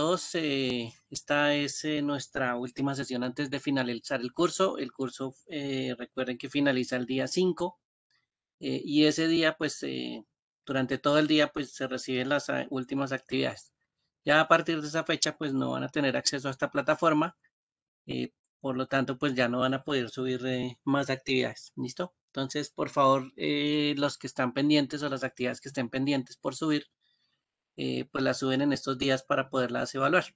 Entonces, esta es nuestra última sesión antes de finalizar el curso. El curso, eh, recuerden que finaliza el día 5 eh, y ese día, pues, eh, durante todo el día, pues, se reciben las últimas actividades. Ya a partir de esa fecha, pues, no van a tener acceso a esta plataforma. por lo tanto, pues, ya no van a poder subir más actividades. ¿Listo? Entonces, por favor, los que están pendientes o las actividades que estén pendientes por subir, eh, pues la suben en estos días para poderlas evaluar.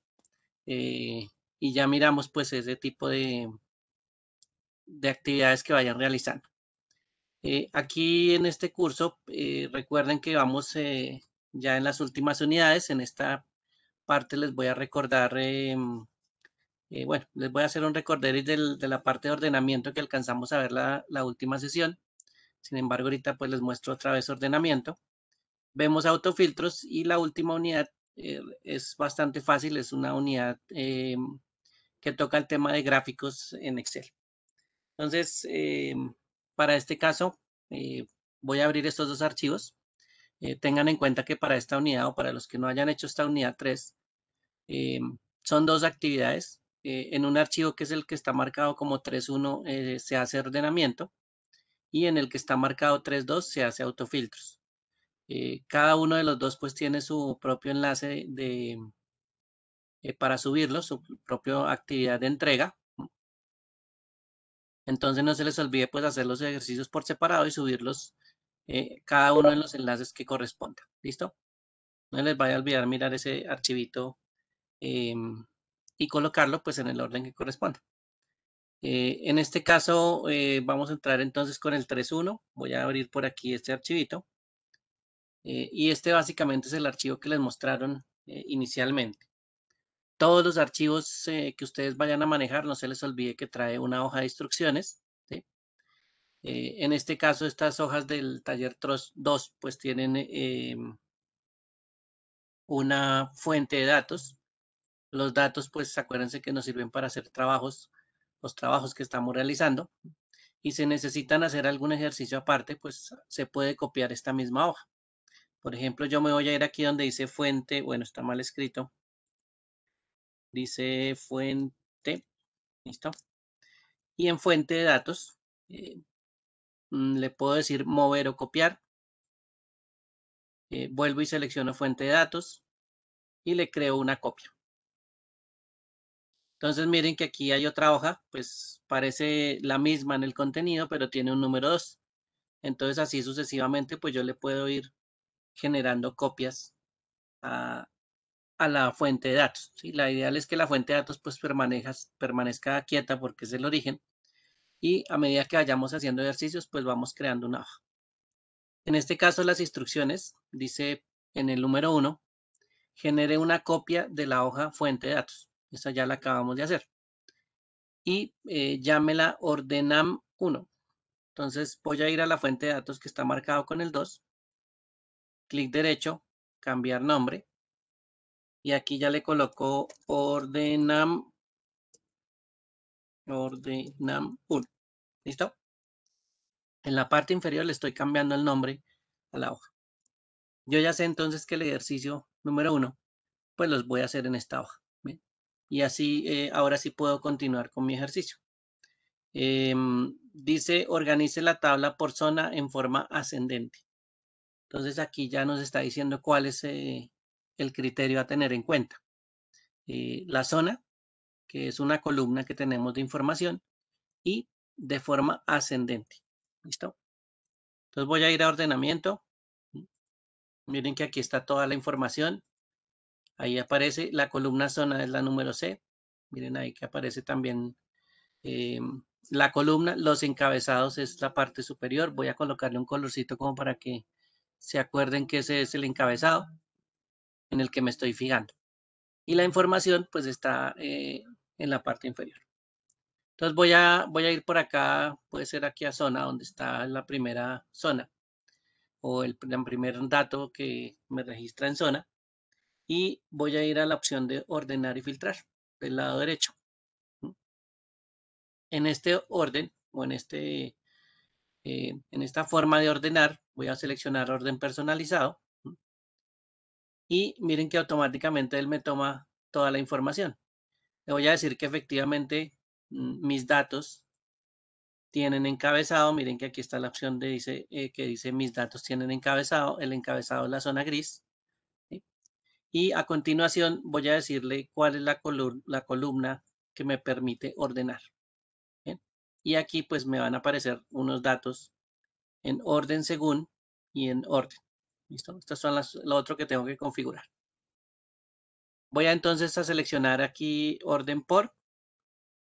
Eh, y ya miramos pues ese tipo de, de actividades que vayan realizando. Eh, aquí en este curso, recuerden que vamos ya en las últimas unidades, en esta parte les voy a recordar, bueno, les voy a hacer un del de la parte de ordenamiento que alcanzamos a ver la, la última sesión. Sin embargo, ahorita pues les muestro otra vez ordenamiento. Vemos autofiltros y la última unidad eh, es bastante fácil, es una unidad eh, que toca el tema de gráficos en Excel. Entonces, eh, para este caso, voy a abrir estos dos archivos. tengan en cuenta que para esta unidad o para los que no hayan hecho esta unidad 3, son dos actividades. en un archivo que es el que está marcado como 3.1 se hace ordenamiento y en el que está marcado 3.2 se hace autofiltros. Eh, cada uno de los dos pues tiene su propio enlace de, eh, para subirlo, su propia actividad de entrega. Entonces no se les olvide pues hacer los ejercicios por separado y subirlos eh, cada uno de los enlaces que corresponda. ¿Listo? No les vaya a olvidar mirar ese archivito em, y colocarlo pues en el orden que corresponda. en este caso vamos a entrar entonces con el 3.1. Voy a abrir por aquí este archivito. Eh, y este básicamente es el archivo que les mostraron eh, inicialmente. Todos los archivos eh, que ustedes vayan a manejar, no se les olvide que trae una hoja de instrucciones. en este caso, estas hojas del taller 2, pues tienen una fuente de datos. Los datos, pues acuérdense que nos sirven para hacer trabajos, los trabajos que estamos realizando. Y si necesitan hacer algún ejercicio aparte, pues se puede copiar esta misma hoja. Por ejemplo, yo me voy a ir aquí donde dice fuente. Bueno, está mal escrito. Dice fuente. Listo. Y en fuente de datos eh, mm, le puedo decir mover o copiar. Eh, vuelvo y selecciono fuente de datos y le creo una copia. Entonces miren que aquí hay otra hoja, pues parece la misma en el contenido, pero tiene un número 2. Entonces así sucesivamente, pues yo le puedo ir generando copias a, la fuente de datos. ¿sí? La ideal es que la fuente de datos pues, permanezca quieta porque es el origen y a medida que vayamos haciendo ejercicios pues vamos creando una hoja. En este caso las instrucciones, dice en el número 1, genere una copia de la hoja fuente de datos. Esa ya la acabamos de hacer. Y eh, llámela ordenam1. Entonces voy a ir a la fuente de datos que está marcado con el 2 clic derecho, cambiar nombre. Y aquí ya le coloco ordenam, ordenam 1. ¿Listo? En la parte inferior le estoy cambiando el nombre a la hoja. Yo ya sé entonces que el ejercicio número 1, pues los voy a hacer en esta hoja. Y así, eh, ahora sí puedo continuar con mi ejercicio. Em, dice, organice la tabla por zona en forma ascendente. Entonces aquí ya nos está diciendo cuál es eh, el criterio a tener en cuenta. Eh, la zona, que es una columna que tenemos de información, y de forma ascendente. ¿Listo? Entonces voy a ir a ordenamiento. Miren que aquí está toda la información. Ahí aparece la columna zona, es la número C. Miren ahí que aparece también eh, la columna. Los encabezados es la parte superior. Voy a colocarle un colorcito como para que se acuerden que ese es el encabezado en el que me estoy fijando. Y la información pues está eh, en la parte inferior. Entonces voy a, voy a ir por acá, puede ser aquí a zona, donde está la primera zona o el, primer dato que me registra en zona. Y voy a ir a la opción de ordenar y filtrar del lado derecho. En este orden o en, este, eh, en esta forma de ordenar, Voy a seleccionar orden personalizado. Y miren que automáticamente él me toma toda la información. Le voy a decir que efectivamente mm, mis datos tienen encabezado. Miren que aquí está la opción de dice, eh, que dice mis datos tienen encabezado. El encabezado es la zona gris. Y a continuación voy a decirle cuál es la, columna, la columna que me permite ordenar. Y aquí pues me van a aparecer unos datos en orden según y en orden. ¿Listo? Estas son las, lo otro que tengo que configurar. Voy a entonces a seleccionar aquí orden por.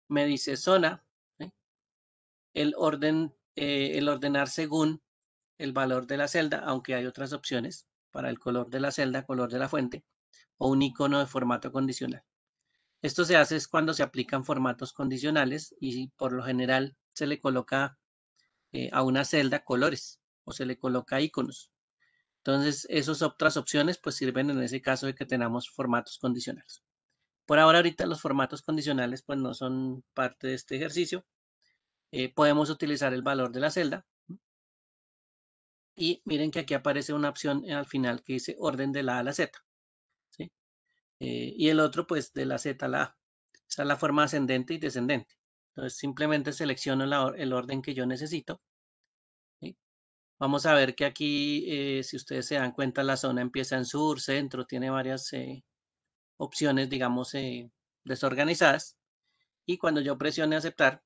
Me dice zona. ¿eh? El orden, eh, el ordenar según el valor de la celda, aunque hay otras opciones para el color de la celda, color de la fuente o un icono de formato condicional. Esto se hace es cuando se aplican formatos condicionales y por lo general se le coloca eh, a una celda colores o se le coloca iconos. Entonces, esas otras opciones pues sirven en ese caso de que tengamos formatos condicionales. Por ahora, ahorita los formatos condicionales pues no son parte de este ejercicio. Eh, podemos utilizar el valor de la celda. Y miren que aquí aparece una opción al final que dice orden de la A a la Z. Eh, y el otro pues de la Z a la A. Esa es la forma ascendente y descendente. Entonces simplemente selecciono el orden que yo necesito. Vamos a ver que aquí, eh, si ustedes se dan cuenta, la zona empieza en sur, centro, tiene varias eh, opciones, digamos, eh, desorganizadas. Y cuando yo presione aceptar,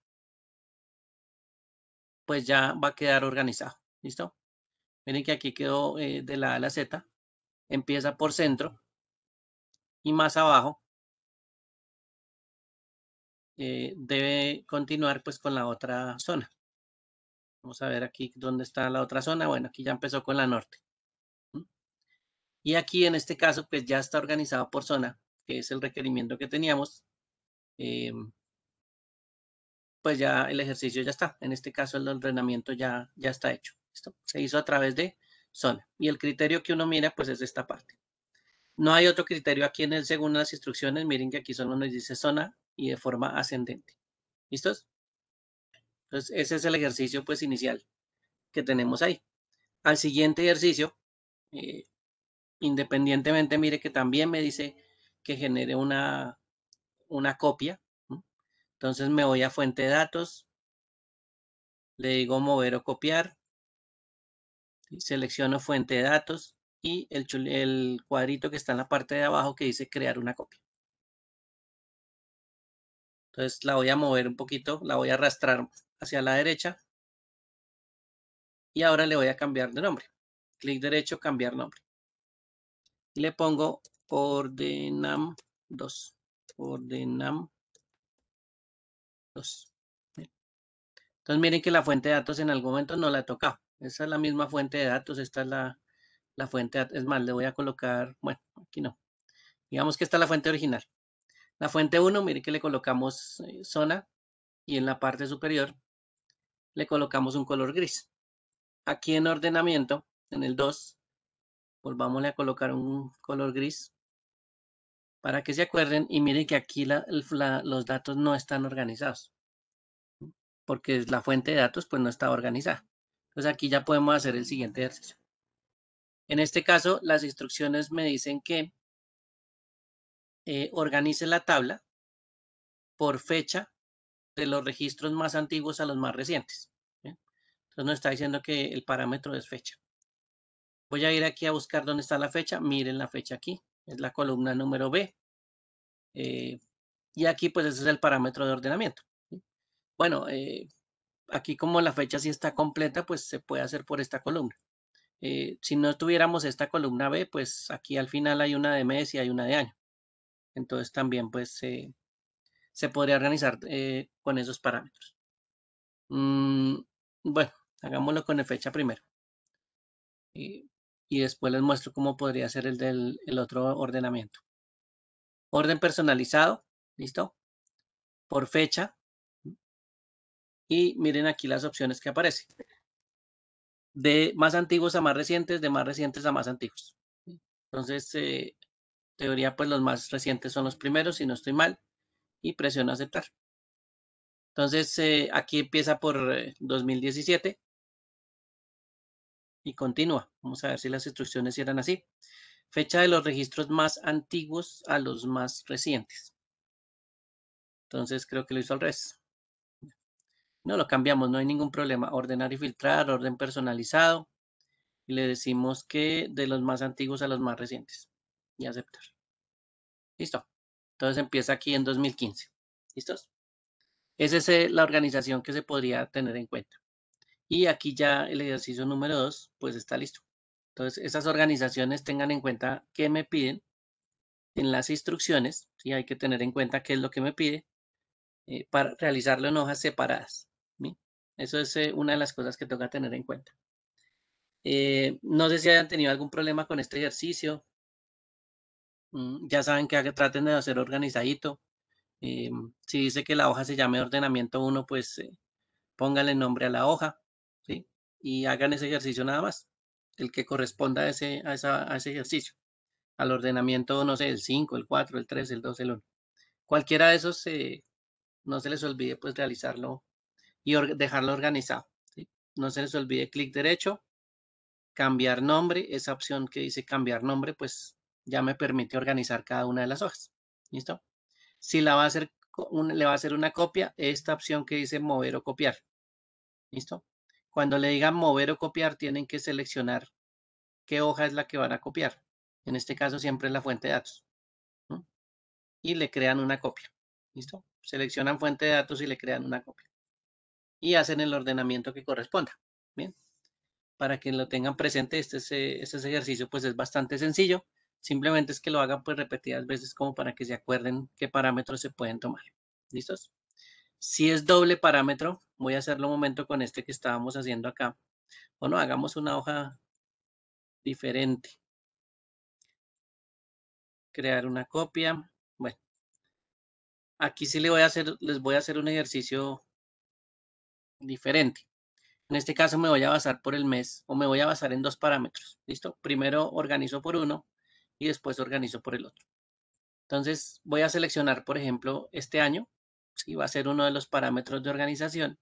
pues ya va a quedar organizado. ¿Listo? Miren que aquí quedó de la A a la Z. Empieza por centro. Y más abajo eh, debe continuar pues con la otra zona. Vamos a ver aquí dónde está la otra zona. Bueno, aquí ya empezó con la norte. Y aquí en este caso pues ya está organizado por zona, que es el requerimiento que teníamos. Em, pues ya el ejercicio ya está. En este caso el entrenamiento ya, ya está hecho. Esto Se hizo a través de zona. Y el criterio que uno mira pues es esta parte. No hay otro criterio aquí en el según las instrucciones. Miren que aquí solo nos dice zona y de forma ascendente. ¿Listos? Entonces, ese es el ejercicio pues inicial que tenemos ahí. Al siguiente ejercicio, eh, independientemente, mire que también me dice que genere una, una copia. Entonces me voy a fuente de datos, le digo mover o copiar, selecciono fuente de datos y el cuadrito que está en la parte de abajo que dice crear una copia. Entonces la voy a mover un poquito, la voy a arrastrar hacia la derecha. Y ahora le voy a cambiar de nombre. Clic derecho, cambiar nombre. Y le pongo ordenam 2. Ordenam 2. Entonces miren que la fuente de datos en algún momento no la he tocado. Esa es la misma fuente de datos. Esta es la, la fuente Es más, le voy a colocar, bueno, aquí no. Digamos que esta es la fuente original. La fuente 1, miren que le colocamos eh, zona y en la parte superior le colocamos un color gris. Aquí en ordenamiento, en el 2, volvámosle a colocar un color gris para que se acuerden y miren que aquí los datos no están organizados porque la fuente de datos pues no está organizada. Entonces aquí ya podemos hacer el siguiente ejercicio. En este caso, las instrucciones me dicen que eh, organice la tabla por fecha de los registros más antiguos a los más recientes. Entonces nos está diciendo que el parámetro es fecha. Voy a ir aquí a buscar dónde está la fecha. Miren la fecha aquí. Es la columna número B. Eh, y aquí pues ese es el parámetro de ordenamiento. Bueno, eh, aquí como la fecha sí está completa, pues se puede hacer por esta columna. si no tuviéramos esta columna B, pues aquí al final hay una de mes y hay una de año. Entonces también pues se podría organizar eh, con esos parámetros. Mm, bueno, hagámoslo con el fecha primero. Y, después les muestro cómo podría ser el del otro ordenamiento. Orden personalizado, ¿listo? Por fecha. Y miren aquí las opciones que aparecen. De más antiguos a más recientes, de más recientes a más antiguos. Entonces, eh, teoría, pues los más recientes son los primeros, si no estoy mal, y presiono aceptar. Entonces, eh, aquí empieza por 2017 eh, y continúa. Vamos a ver si las instrucciones eran así. Fecha de los registros más antiguos a los más recientes. Entonces, creo que lo hizo al revés. No, lo cambiamos, no hay ningún problema. Ordenar y filtrar, orden personalizado. Y le decimos que de los más antiguos a los más recientes y aceptar. Listo. Entonces empieza aquí en 2015. ¿Listos? Esa es la organización que se podría tener en cuenta. Y aquí ya el ejercicio número 2, pues está listo. Entonces, esas organizaciones tengan en cuenta qué me piden en las instrucciones. y Hay que tener en cuenta qué es lo que me pide eh, para realizarlo en hojas separadas. Eso es eh, una de las cosas que toca tener en cuenta. Eh, no sé si hayan tenido algún problema con este ejercicio. Mm, ya saben que traten de hacer organizadito. Eh, si dice que la hoja se llame ordenamiento 1, pues eh, póngale pónganle nombre a la hoja ¿sí? y hagan ese ejercicio nada más, el que corresponda a ese, ese ejercicio, al ordenamiento, no sé, el 5, el 4, el 3, el 2, el 1. Cualquiera de esos, eh, no se les olvide pues realizarlo y dejarlo organizado. No se les olvide clic derecho, cambiar nombre, esa opción que dice cambiar nombre, pues ya me permite organizar cada una de las hojas. ¿Listo? Si la va a hacer le va a hacer una copia, esta opción que dice mover o copiar. ¿Listo? Cuando le digan mover o copiar, tienen que seleccionar qué hoja es la que van a copiar. En este caso, siempre es la fuente de datos. Y le crean una copia. ¿Listo? Seleccionan fuente de datos y le crean una copia. Y hacen el ordenamiento que corresponda. Bien. Para que lo tengan presente, este, eh, este ejercicio pues es bastante sencillo. Simplemente es que lo hagan pues repetidas veces como para que se acuerden qué parámetros se pueden tomar. ¿Listos? Si es doble parámetro, voy a hacerlo un momento con este que estábamos haciendo acá. Bueno, hagamos una hoja diferente. Crear una copia. Bueno, aquí sí le voy a hacer, les voy a hacer un ejercicio diferente. En este caso me voy a basar por el mes o me voy a basar en dos parámetros. ¿Listo? Primero organizo por uno y después organizo por el otro. Entonces voy a seleccionar, por ejemplo, este año, si va a ser uno de los parámetros de organización,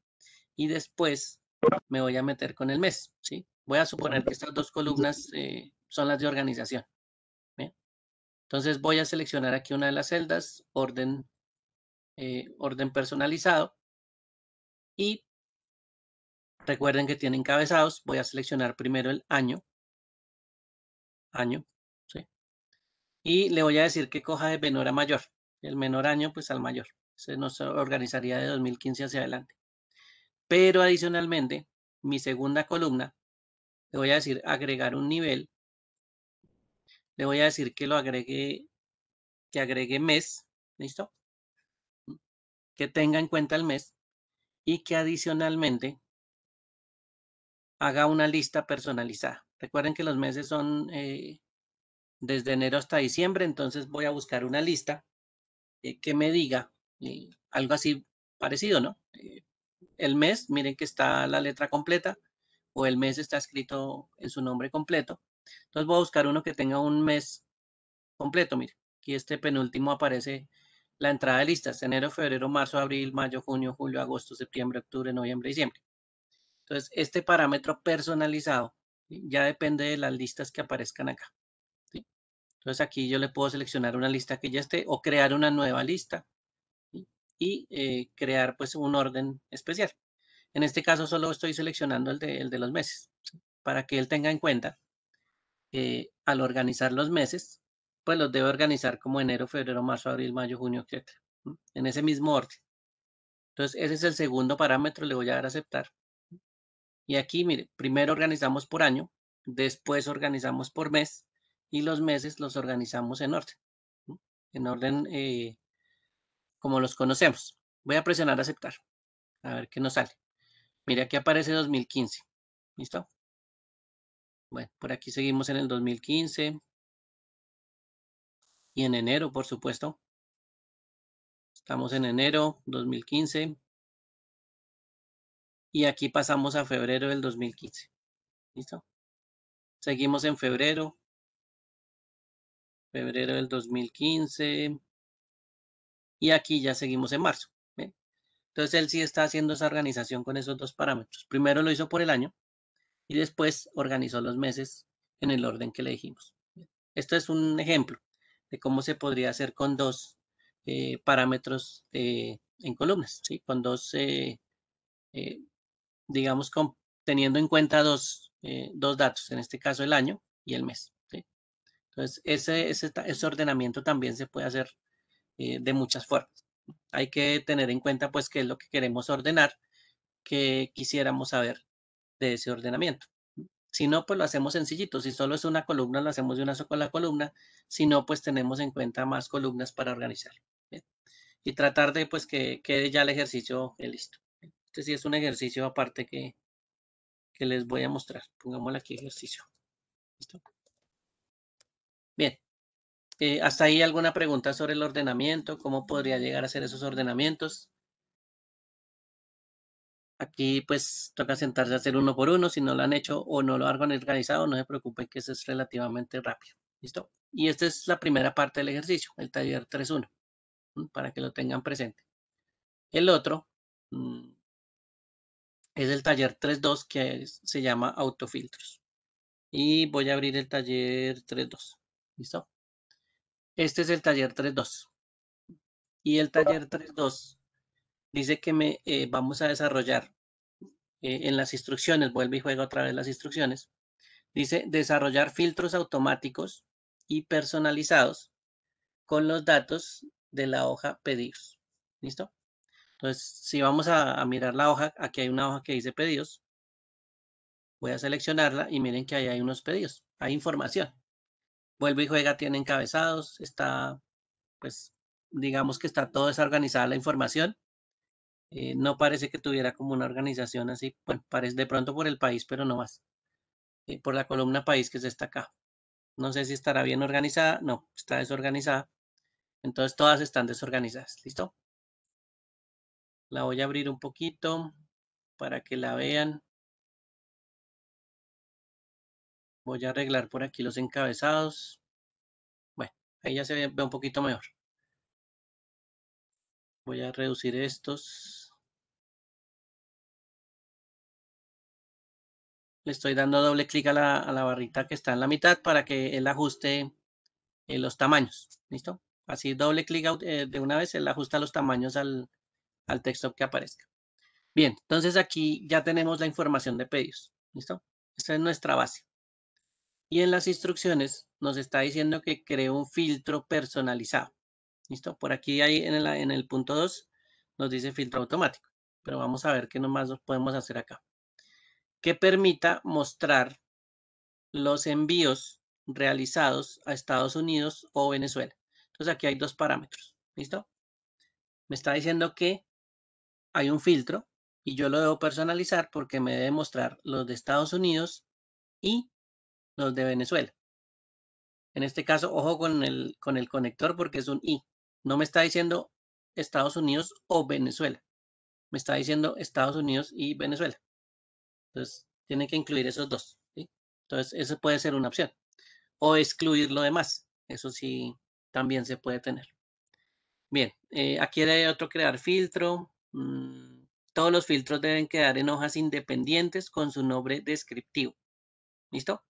y después me voy a meter con el mes. ¿sí? Voy a suponer que estas dos columnas eh, son las de organización. Entonces voy a seleccionar aquí una de las celdas, orden, eh, orden personalizado, y recuerden que tienen encabezados, voy a seleccionar primero el año, año, y le voy a decir que coja de menor a mayor, el menor año pues al mayor. Se nos organizaría de 2015 hacia adelante. Pero adicionalmente, mi segunda columna, le voy a decir agregar un nivel. Le voy a decir que lo agregue, que agregue mes, ¿listo? Que tenga en cuenta el mes y que adicionalmente haga una lista personalizada. Recuerden que los meses son eh, desde enero hasta diciembre, entonces voy a buscar una lista eh, que me diga eh, algo así parecido, ¿no? Eh, el mes, miren que está la letra completa o el mes está escrito en su nombre completo. Entonces voy a buscar uno que tenga un mes completo, miren. Aquí este penúltimo aparece la entrada de listas, enero, febrero, marzo, abril, mayo, junio, julio, agosto, septiembre, octubre, noviembre, diciembre. Entonces, este parámetro personalizado ya depende de las listas que aparezcan acá. Entonces aquí yo le puedo seleccionar una lista que ya esté o crear una nueva lista y eh, crear pues un orden especial. En este caso solo estoy seleccionando el de, los meses para que él tenga en cuenta que al organizar los meses, pues los debe organizar como enero, febrero, marzo, abril, mayo, junio, etc. En ese mismo orden. Entonces ese es el segundo parámetro, le voy a dar a aceptar. Y aquí, mire, primero organizamos por año, después organizamos por mes y los meses los organizamos en orden, en orden eh, como los conocemos. Voy a presionar aceptar, a ver qué nos sale. Mira, aquí aparece 2015, ¿listo? Bueno, por aquí seguimos en el 2015 y en enero, por supuesto. Estamos en enero 2015 y aquí pasamos a febrero del 2015. ¿Listo? Seguimos en febrero, febrero del 2015. Y aquí ya seguimos en marzo. Entonces él sí está haciendo esa organización con esos dos parámetros. Primero lo hizo por el año y después organizó los meses en el orden que le dijimos. Esto es un ejemplo de cómo se podría hacer con dos eh, parámetros eh, en columnas, ¿sí? con dos, eh, digamos, teniendo en cuenta dos, dos datos, en este caso el año y el mes. Entonces, ese, ordenamiento también se puede hacer eh, de muchas formas. Hay que tener en cuenta, pues, qué es lo que queremos ordenar, qué quisiéramos saber de ese ordenamiento. Si no, pues lo hacemos sencillito. Si solo es una columna, lo hacemos de una sola columna. Si no, pues tenemos en cuenta más columnas para organizar. Y tratar de pues que quede ya el ejercicio eh, listo. Este sí es un ejercicio aparte que, que les voy a mostrar. Pongámosle aquí ejercicio. ¿Listo? Bien. Eh, ¿Hasta ahí alguna pregunta sobre el ordenamiento? ¿Cómo podría llegar a hacer esos ordenamientos? Aquí pues toca sentarse a hacer uno por uno. Si no lo han hecho o no lo han organizado, no se preocupen que eso es relativamente rápido. ¿Listo? Y esta es la primera parte del ejercicio, el taller 3.1, para que lo tengan presente. El otro mm, es el taller 3.2 que se llama autofiltros. Y voy a abrir el taller 3.2. ¿Listo? Este es el taller 3.2. Y el taller 3.2 dice que me, eh, vamos a desarrollar eh, en las instrucciones, vuelve y juega otra vez las instrucciones, dice desarrollar filtros automáticos y personalizados con los datos de la hoja pedidos. ¿Listo? Entonces, si vamos a, a, mirar la hoja, aquí hay una hoja que dice pedidos. Voy a seleccionarla y miren que ahí hay unos pedidos, hay información vuelve y juega, tiene encabezados, está, pues, digamos que está todo desorganizada la información. Eh, no parece que tuviera como una organización así, bueno, parece de pronto por el país, pero no más. Eh, por la columna país que es esta acá. No sé si estará bien organizada, no, está desorganizada. Entonces todas están desorganizadas, ¿listo? La voy a abrir un poquito para que la vean. Voy a arreglar por aquí los encabezados. Bueno, ahí ya se ve, un poquito mejor. Voy a reducir estos. Le estoy dando doble clic a la, barrita que está en la mitad para que él ajuste eh, los tamaños. ¿Listo? Así doble clic eh, de una vez, él ajusta los tamaños al, al texto que aparezca. Bien, entonces aquí ya tenemos la información de pedidos. ¿Listo? Esta es nuestra base. Y en las instrucciones nos está diciendo que cree un filtro personalizado. ¿Listo? Por aquí ahí en el, en el punto 2 nos dice filtro automático. Pero vamos a ver qué nomás podemos hacer acá. Que permita mostrar los envíos realizados a Estados Unidos o Venezuela. Entonces aquí hay dos parámetros. ¿Listo? Me está diciendo que hay un filtro y yo lo debo personalizar porque me debe mostrar los de Estados Unidos y los de Venezuela. En este caso, ojo con el, con el conector porque es un I. No me está diciendo Estados Unidos o Venezuela. Me está diciendo Estados Unidos y Venezuela. Entonces, tiene que incluir esos dos. Entonces, eso puede ser una opción. O excluir lo demás. Eso sí, también se puede tener. Bien, eh, aquí hay otro crear filtro. Mm, todos los filtros deben quedar en hojas independientes con su nombre descriptivo. ¿Listo?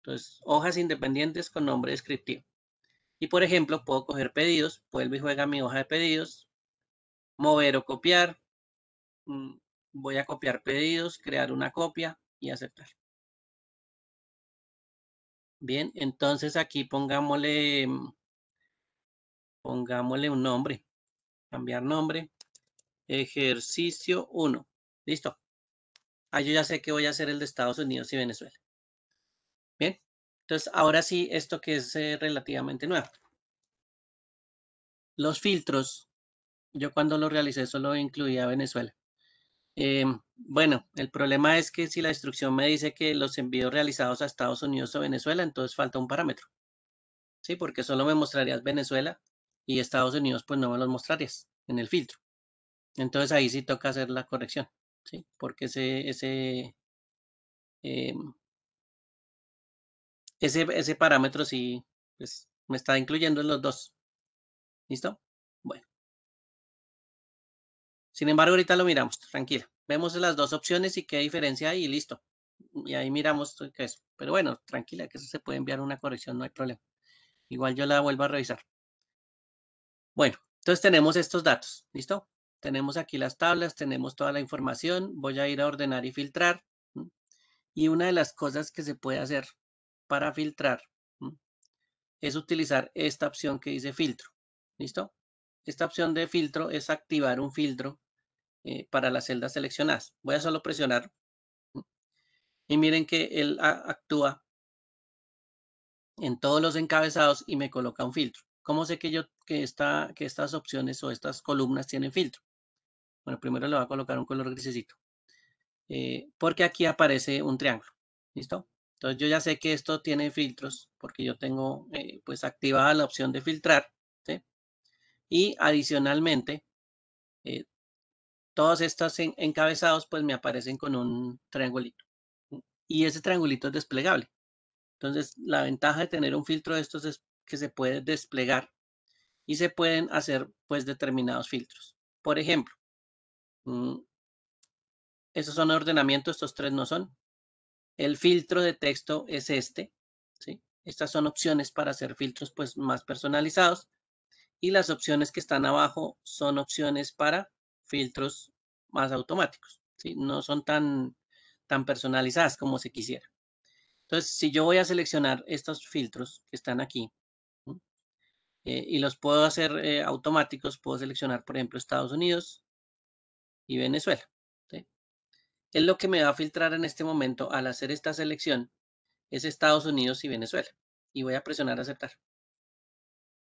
Entonces, hojas independientes con nombre descriptivo. Y por ejemplo, puedo coger pedidos, vuelvo y juega mi hoja de pedidos, mover o copiar. Mm, voy a copiar pedidos, crear una copia y aceptar. Bien, entonces aquí pongámosle, mm, pongámosle un nombre. Cambiar nombre. Ejercicio 1. Listo. Ah, yo ya sé que voy a hacer el de Estados Unidos y Venezuela. Entonces, ahora sí, esto que es eh, relativamente nuevo. Los filtros, yo cuando lo realicé solo incluía Venezuela. Em, bueno, el problema es que si la instrucción me dice que los envíos realizados a Estados Unidos o Venezuela, entonces falta un parámetro. Sí, porque solo me mostrarías Venezuela y Estados Unidos, pues no me los mostrarías en el filtro. Entonces ahí sí toca hacer la corrección, ¿sí? Porque ese, em, ese, ese parámetro sí pues, me está incluyendo en los dos. ¿Listo? Bueno. Sin embargo, ahorita lo miramos, tranquila. Vemos las dos opciones y qué diferencia hay y listo. Y ahí miramos qué es Pero bueno, tranquila, que eso se puede enviar una corrección, no hay problema. Igual yo la vuelvo a revisar. Bueno, entonces tenemos estos datos, ¿listo? Tenemos aquí las tablas, tenemos toda la información. Voy a ir a ordenar y filtrar. Y una de las cosas que se puede hacer para filtrar es utilizar esta opción que dice filtro. ¿Listo? Esta opción de filtro es activar un filtro eh, para las celdas seleccionadas. Voy a solo presionar. Y miren que él actúa en todos los encabezados y me coloca un filtro. ¿Cómo sé que, yo, que, está que estas opciones o estas columnas tienen filtro? Bueno, primero le voy a colocar un color grisecito. Eh, porque aquí aparece un triángulo. ¿Listo? Entonces yo ya sé que esto tiene filtros porque yo tengo eh, pues activada la opción de filtrar. Y adicionalmente, eh, todos estos encabezados pues me aparecen con un triangulito. Y ese triangulito es desplegable. Entonces la ventaja de tener un filtro de estos es que se puede desplegar y se pueden hacer pues determinados filtros. Por ejemplo, estos mm, esos son ordenamientos, estos tres no son, el filtro de texto es este, Estas son opciones para hacer filtros pues, más personalizados. Y las opciones que están abajo son opciones para filtros más automáticos, No son tan, tan personalizadas como se quisiera. Entonces, si yo voy a seleccionar estos filtros que están aquí, eh, y los puedo hacer eh, automáticos, puedo seleccionar, por ejemplo, Estados Unidos y Venezuela es lo que me va a filtrar en este momento al hacer esta selección, es Estados Unidos y Venezuela. Y voy a presionar aceptar.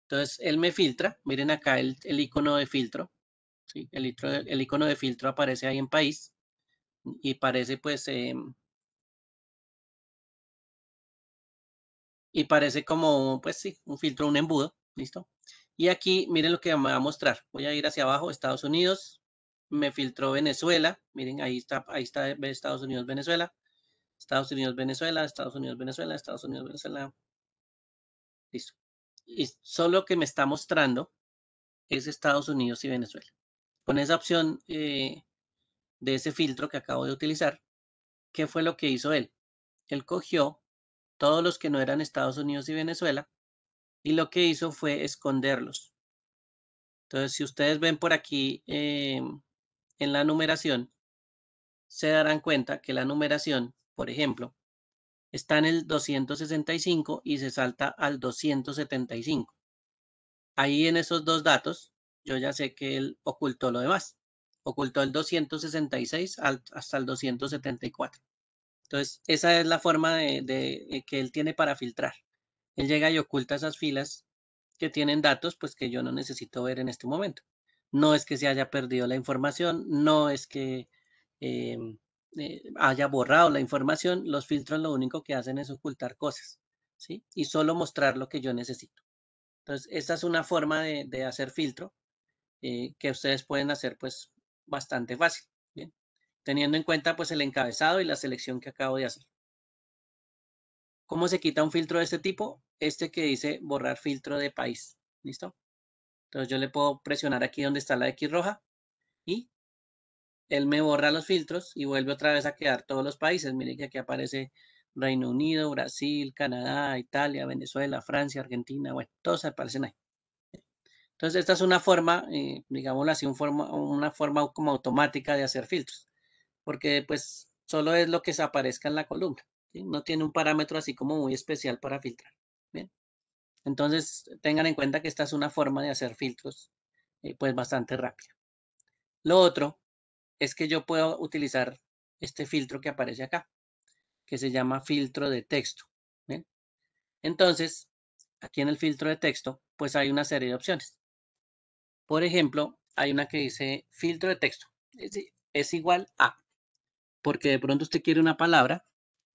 Entonces, él me filtra. Miren acá el, el icono de filtro. ¿sí? El, el, icono de filtro aparece ahí en país. Y parece pues... Em, y parece como, pues sí, un filtro, un embudo. ¿Listo? Y aquí, miren lo que me va a mostrar. Voy a ir hacia abajo, Estados Unidos, me filtró Venezuela. Miren, ahí está, ahí está Estados Unidos, Venezuela. Estados Unidos, Venezuela, Estados Unidos, Venezuela, Estados Unidos, Venezuela. Listo. Y solo que me está mostrando es Estados Unidos y Venezuela. Con esa opción eh, de ese filtro que acabo de utilizar, ¿qué fue lo que hizo él? Él cogió todos los que no eran Estados Unidos y Venezuela y lo que hizo fue esconderlos. Entonces, si ustedes ven por aquí, em, en la numeración, se darán cuenta que la numeración, por ejemplo, está en el 265 y se salta al 275. Ahí en esos dos datos, yo ya sé que él ocultó lo demás. Ocultó el 266 hasta el 274. Entonces, esa es la forma de, eh, que él tiene para filtrar. Él llega y oculta esas filas que tienen datos, pues que yo no necesito ver en este momento. No es que se haya perdido la información, no es que em, eh, haya borrado la información. Los filtros lo único que hacen es ocultar cosas, ¿sí? Y solo mostrar lo que yo necesito. Entonces, esta es una forma de, hacer filtro eh, que ustedes pueden hacer, pues, bastante fácil, ¿bien? Teniendo en cuenta, pues, el encabezado y la selección que acabo de hacer. ¿Cómo se quita un filtro de este tipo? Este que dice borrar filtro de país. ¿Listo? Entonces yo le puedo presionar aquí donde está la X roja y él me borra los filtros y vuelve otra vez a quedar todos los países. Miren que aquí aparece Reino Unido, Brasil, Canadá, Italia, Venezuela, Francia, Argentina, bueno, todos aparecen ahí. Entonces, esta es una forma, eh, digámoslo así, una forma como automática de hacer filtros, porque pues solo es lo que se aparezca en la columna. No tiene un parámetro así como muy especial para filtrar. Bien. Entonces, tengan en cuenta que esta es una forma de hacer filtros, eh, pues bastante rápida. Lo otro es que yo puedo utilizar este filtro que aparece acá, que se llama filtro de texto. Entonces, aquí en el filtro de texto, pues hay una serie de opciones. Por ejemplo, hay una que dice filtro de texto. es, igual a, porque de pronto usted quiere una palabra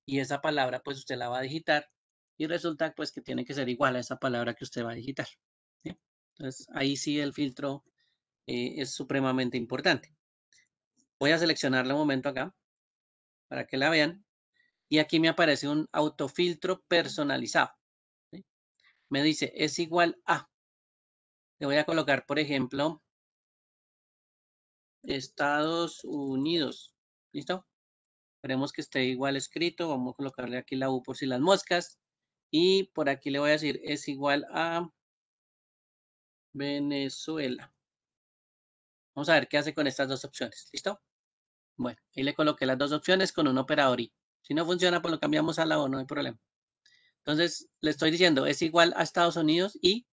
y esa palabra pues usted la va a digitar y resulta pues que tiene que ser igual a esa palabra que usted va a digitar. Entonces ahí sí el filtro eh, es supremamente importante. Voy a seleccionarle un momento acá para que la vean y aquí me aparece un autofiltro personalizado. Me dice es igual a. Le voy a colocar, por ejemplo, Estados Unidos. ¿Listo? Esperemos que esté igual escrito. Vamos a colocarle aquí la U por si las moscas. Y por aquí le voy a decir, es igual a Venezuela. Vamos a ver qué hace con estas dos opciones. ¿Listo? Bueno, ahí le coloqué las dos opciones con un operador y. Si no funciona, pues lo cambiamos a la O, no hay problema. Entonces, le estoy diciendo, es igual a Estados Unidos y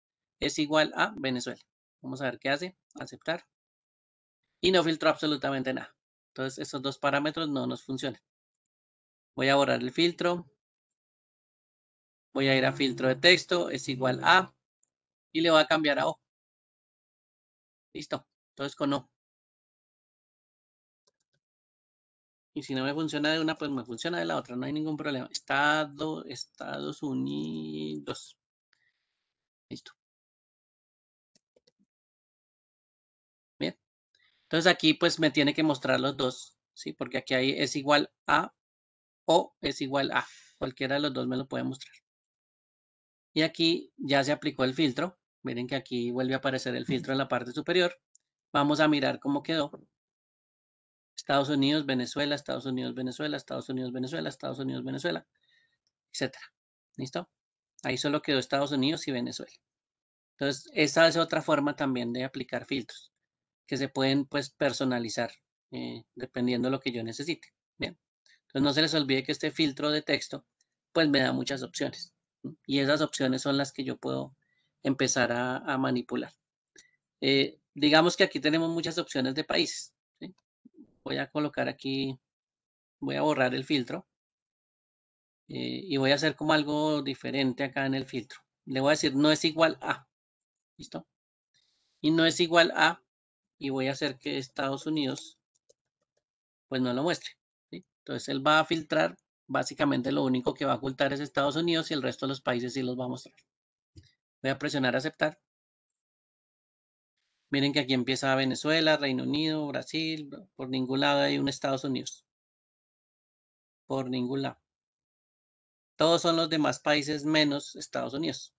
es igual a Venezuela. Vamos a ver qué hace. Aceptar. Y no filtró absolutamente nada. Entonces, esos dos parámetros no nos funcionan. Voy a borrar el filtro. Voy a ir a filtro de texto, es igual a, y le voy a cambiar a O. Listo, entonces con O. Y si no me funciona de una, pues me funciona de la otra, no hay ningún problema. Estado, Estados Unidos. Listo. Bien. Entonces aquí pues me tiene que mostrar los dos, ¿sí? Porque aquí hay es igual a o es igual a. Cualquiera de los dos me lo puede mostrar. Y aquí ya se aplicó el filtro. Miren que aquí vuelve a aparecer el filtro en la parte superior. Vamos a mirar cómo quedó. Estados Unidos, Venezuela, Estados Unidos, Venezuela, Estados Unidos, Venezuela, Estados Unidos, Venezuela, etcétera. ¿Listo? Ahí solo quedó Estados Unidos y Venezuela. Entonces, esta es otra forma también de aplicar filtros que se pueden pues personalizar eh, dependiendo de lo que yo necesite. Bien. Entonces, no se les olvide que este filtro de texto pues me da muchas opciones. Y esas opciones son las que yo puedo empezar a, manipular. Eh, digamos que aquí tenemos muchas opciones de países. Voy a colocar aquí, voy a borrar el filtro eh, y voy a hacer como algo diferente acá en el filtro. Le voy a decir no es igual a, ¿listo? Y no es igual a, y voy a hacer que Estados Unidos, pues no lo muestre. Entonces él va a filtrar básicamente lo único que va a ocultar es Estados Unidos y el resto de los países sí los va a mostrar. Voy a presionar aceptar. Miren que aquí empieza Venezuela, Reino Unido, Brasil, por ningún lado hay un Estados Unidos. Por ningún lado. Todos son los demás países menos Estados Unidos.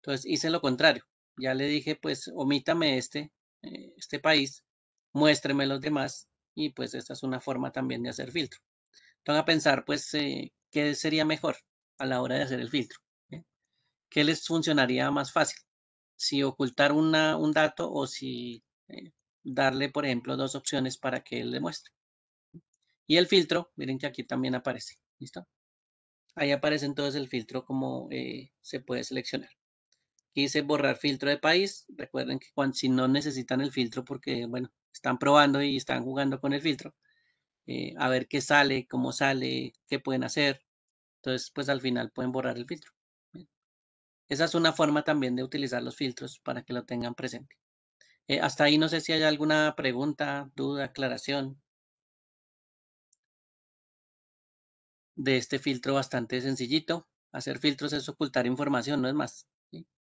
Entonces hice lo contrario. Ya le dije, pues omítame este, eh, este país, muéstreme los demás y pues esta es una forma también de hacer filtro van a pensar, pues, eh, qué sería mejor a la hora de hacer el filtro. ¿eh? ¿Qué les funcionaría más fácil? Si ocultar una, un dato o si eh, darle, por ejemplo, dos opciones para que él le muestre. Y el filtro, miren que aquí también aparece. ¿Listo? Ahí aparece entonces el filtro como se puede seleccionar. Aquí dice borrar filtro de país. Recuerden que cuando, si no necesitan el filtro porque, bueno, están probando y están jugando con el filtro, eh, a ver qué sale, cómo sale, qué pueden hacer. Entonces, pues al final pueden borrar el filtro. Esa es una forma también de utilizar los filtros para que lo tengan presente. Eh, hasta ahí no sé si hay alguna pregunta, duda, aclaración de este filtro bastante sencillito. Hacer filtros es ocultar información, no es más.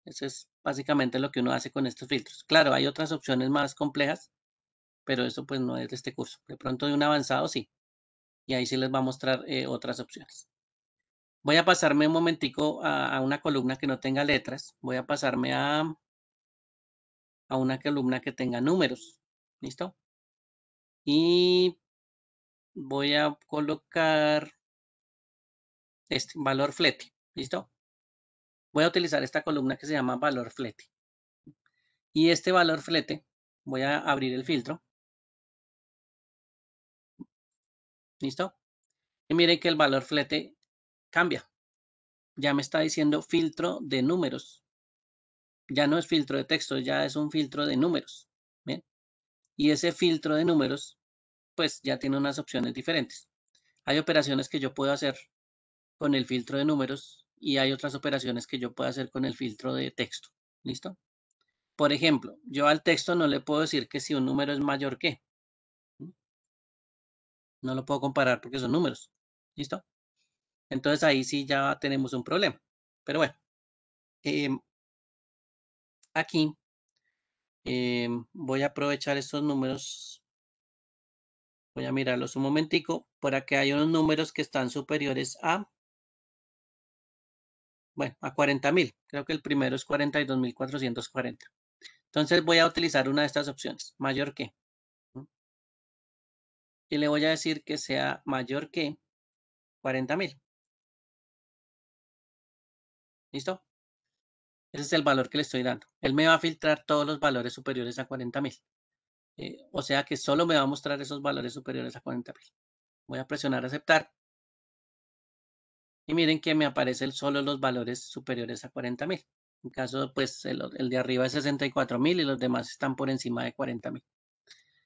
Eso es básicamente lo que uno hace con estos filtros. Claro, hay otras opciones más complejas, pero eso pues no es de este curso. De pronto de un avanzado sí. Y ahí sí les va a mostrar eh, otras opciones. Voy a pasarme un momentico a, a, una columna que no tenga letras. Voy a pasarme a, a una columna que tenga números. ¿Listo? Y voy a colocar este valor flete. ¿Listo? Voy a utilizar esta columna que se llama valor flete. Y este valor flete, voy a abrir el filtro ¿Listo? Y miren que el valor flete cambia. Ya me está diciendo filtro de números. Ya no es filtro de texto, ya es un filtro de números. ¿bien? Y ese filtro de números, pues ya tiene unas opciones diferentes. Hay operaciones que yo puedo hacer con el filtro de números y hay otras operaciones que yo puedo hacer con el filtro de texto. ¿Listo? Por ejemplo, yo al texto no le puedo decir que si un número es mayor que. No lo puedo comparar porque son números. ¿Listo? Entonces ahí sí ya tenemos un problema. Pero bueno. Em, aquí em, voy a aprovechar estos números. Voy a mirarlos un momentico. Por aquí hay unos números que están superiores a bueno, a 40.000. Creo que el primero es 42.440. Entonces voy a utilizar una de estas opciones, mayor que y le voy a decir que sea mayor que 40.000. ¿Listo? Ese es el valor que le estoy dando. Él me va a filtrar todos los valores superiores a 40.000. Eh, o sea que solo me va a mostrar esos valores superiores a 40.000. Voy a presionar aceptar. Y miren que me aparecen solo los valores superiores a 40.000. En caso, pues el, el de arriba es 64.000 y los demás están por encima de 40.000.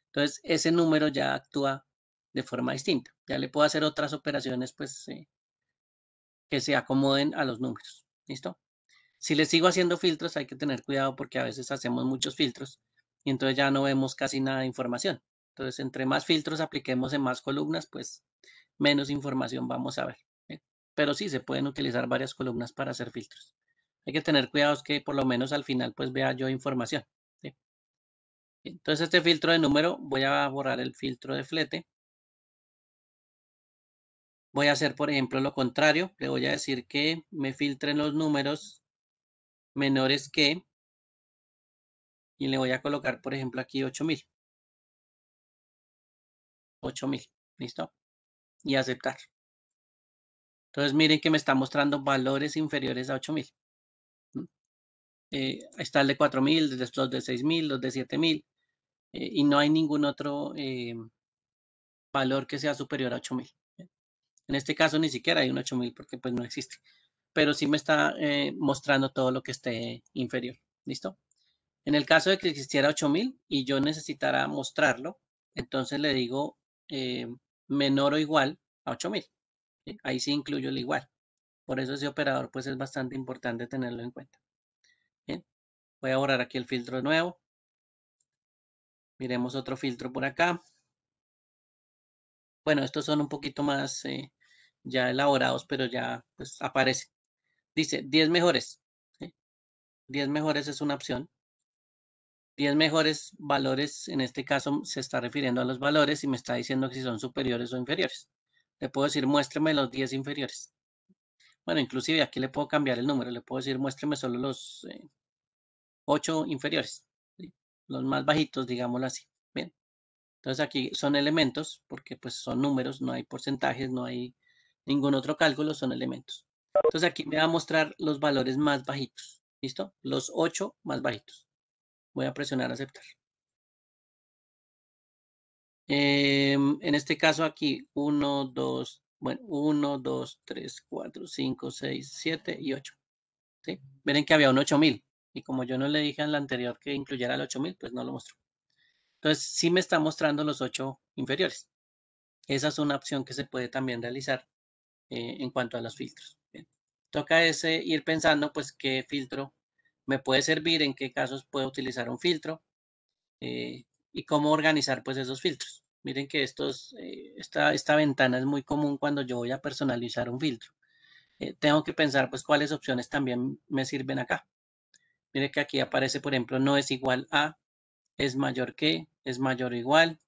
Entonces, ese número ya actúa de forma distinta. Ya le puedo hacer otras operaciones pues eh, que se acomoden a los números. ¿Listo? Si le sigo haciendo filtros hay que tener cuidado porque a veces hacemos muchos filtros y entonces ya no vemos casi nada de información. Entonces, entre más filtros apliquemos en más columnas, pues menos información vamos a ver. ¿eh? Pero sí, se pueden utilizar varias columnas para hacer filtros. Hay que tener cuidado que por lo menos al final pues vea yo información. Entonces, este filtro de número, voy a borrar el filtro de flete. Voy a hacer, por ejemplo, lo contrario. Le voy a decir que me filtren los números menores que. Y le voy a colocar, por ejemplo, aquí 8000. 8000. ¿Listo? Y aceptar. Entonces, miren que me está mostrando valores inferiores a 8000. Eh, está el de 4000, los de 6000, los de 7000. Eh, y no hay ningún otro eh, valor que sea superior a 8000. En este caso ni siquiera hay un 8000 porque pues no existe. Pero sí me está eh, mostrando todo lo que esté inferior. ¿Listo? En el caso de que existiera 8000 y yo necesitara mostrarlo, entonces le digo eh, menor o igual a 8000. Ahí sí incluyo el igual. Por eso ese operador pues es bastante importante tenerlo en cuenta. Voy a borrar aquí el filtro nuevo. Miremos otro filtro por acá. Bueno, estos son un poquito más eh, ya elaborados, pero ya pues aparece. Dice 10 mejores. 10 mejores es una opción. 10 mejores valores, en este caso se está refiriendo a los valores y me está diciendo si son superiores o inferiores. Le puedo decir, muéstrame los 10 inferiores. Bueno, inclusive aquí le puedo cambiar el número. Le puedo decir, muéstrame solo los 8 eh, inferiores. Los más bajitos, digámoslo así. Bien. Entonces aquí son elementos, porque pues son números, no hay porcentajes, no hay Ningún otro cálculo son elementos. Entonces aquí me va a mostrar los valores más bajitos. ¿Listo? Los 8 más bajitos. Voy a presionar aceptar. Eh, en este caso aquí 1, 2, bueno, 1, 2, 3, 4, 5, 6, 7 y 8. ¿sí? Miren que había un 8000 y como yo no le dije en la anterior que incluyera el 8000, pues no lo mostró. Entonces sí me está mostrando los 8 inferiores. Esa es una opción que se puede también realizar eh, en cuanto a los filtros. Toca ese ir pensando pues qué filtro me puede servir, en qué casos puedo utilizar un filtro eh, y cómo organizar pues esos filtros. Miren que estos, eh, esta, esta ventana es muy común cuando yo voy a personalizar un filtro. tengo que pensar pues cuáles opciones también me sirven acá. Miren que aquí aparece, por ejemplo, no es igual a, es mayor que, es mayor o igual,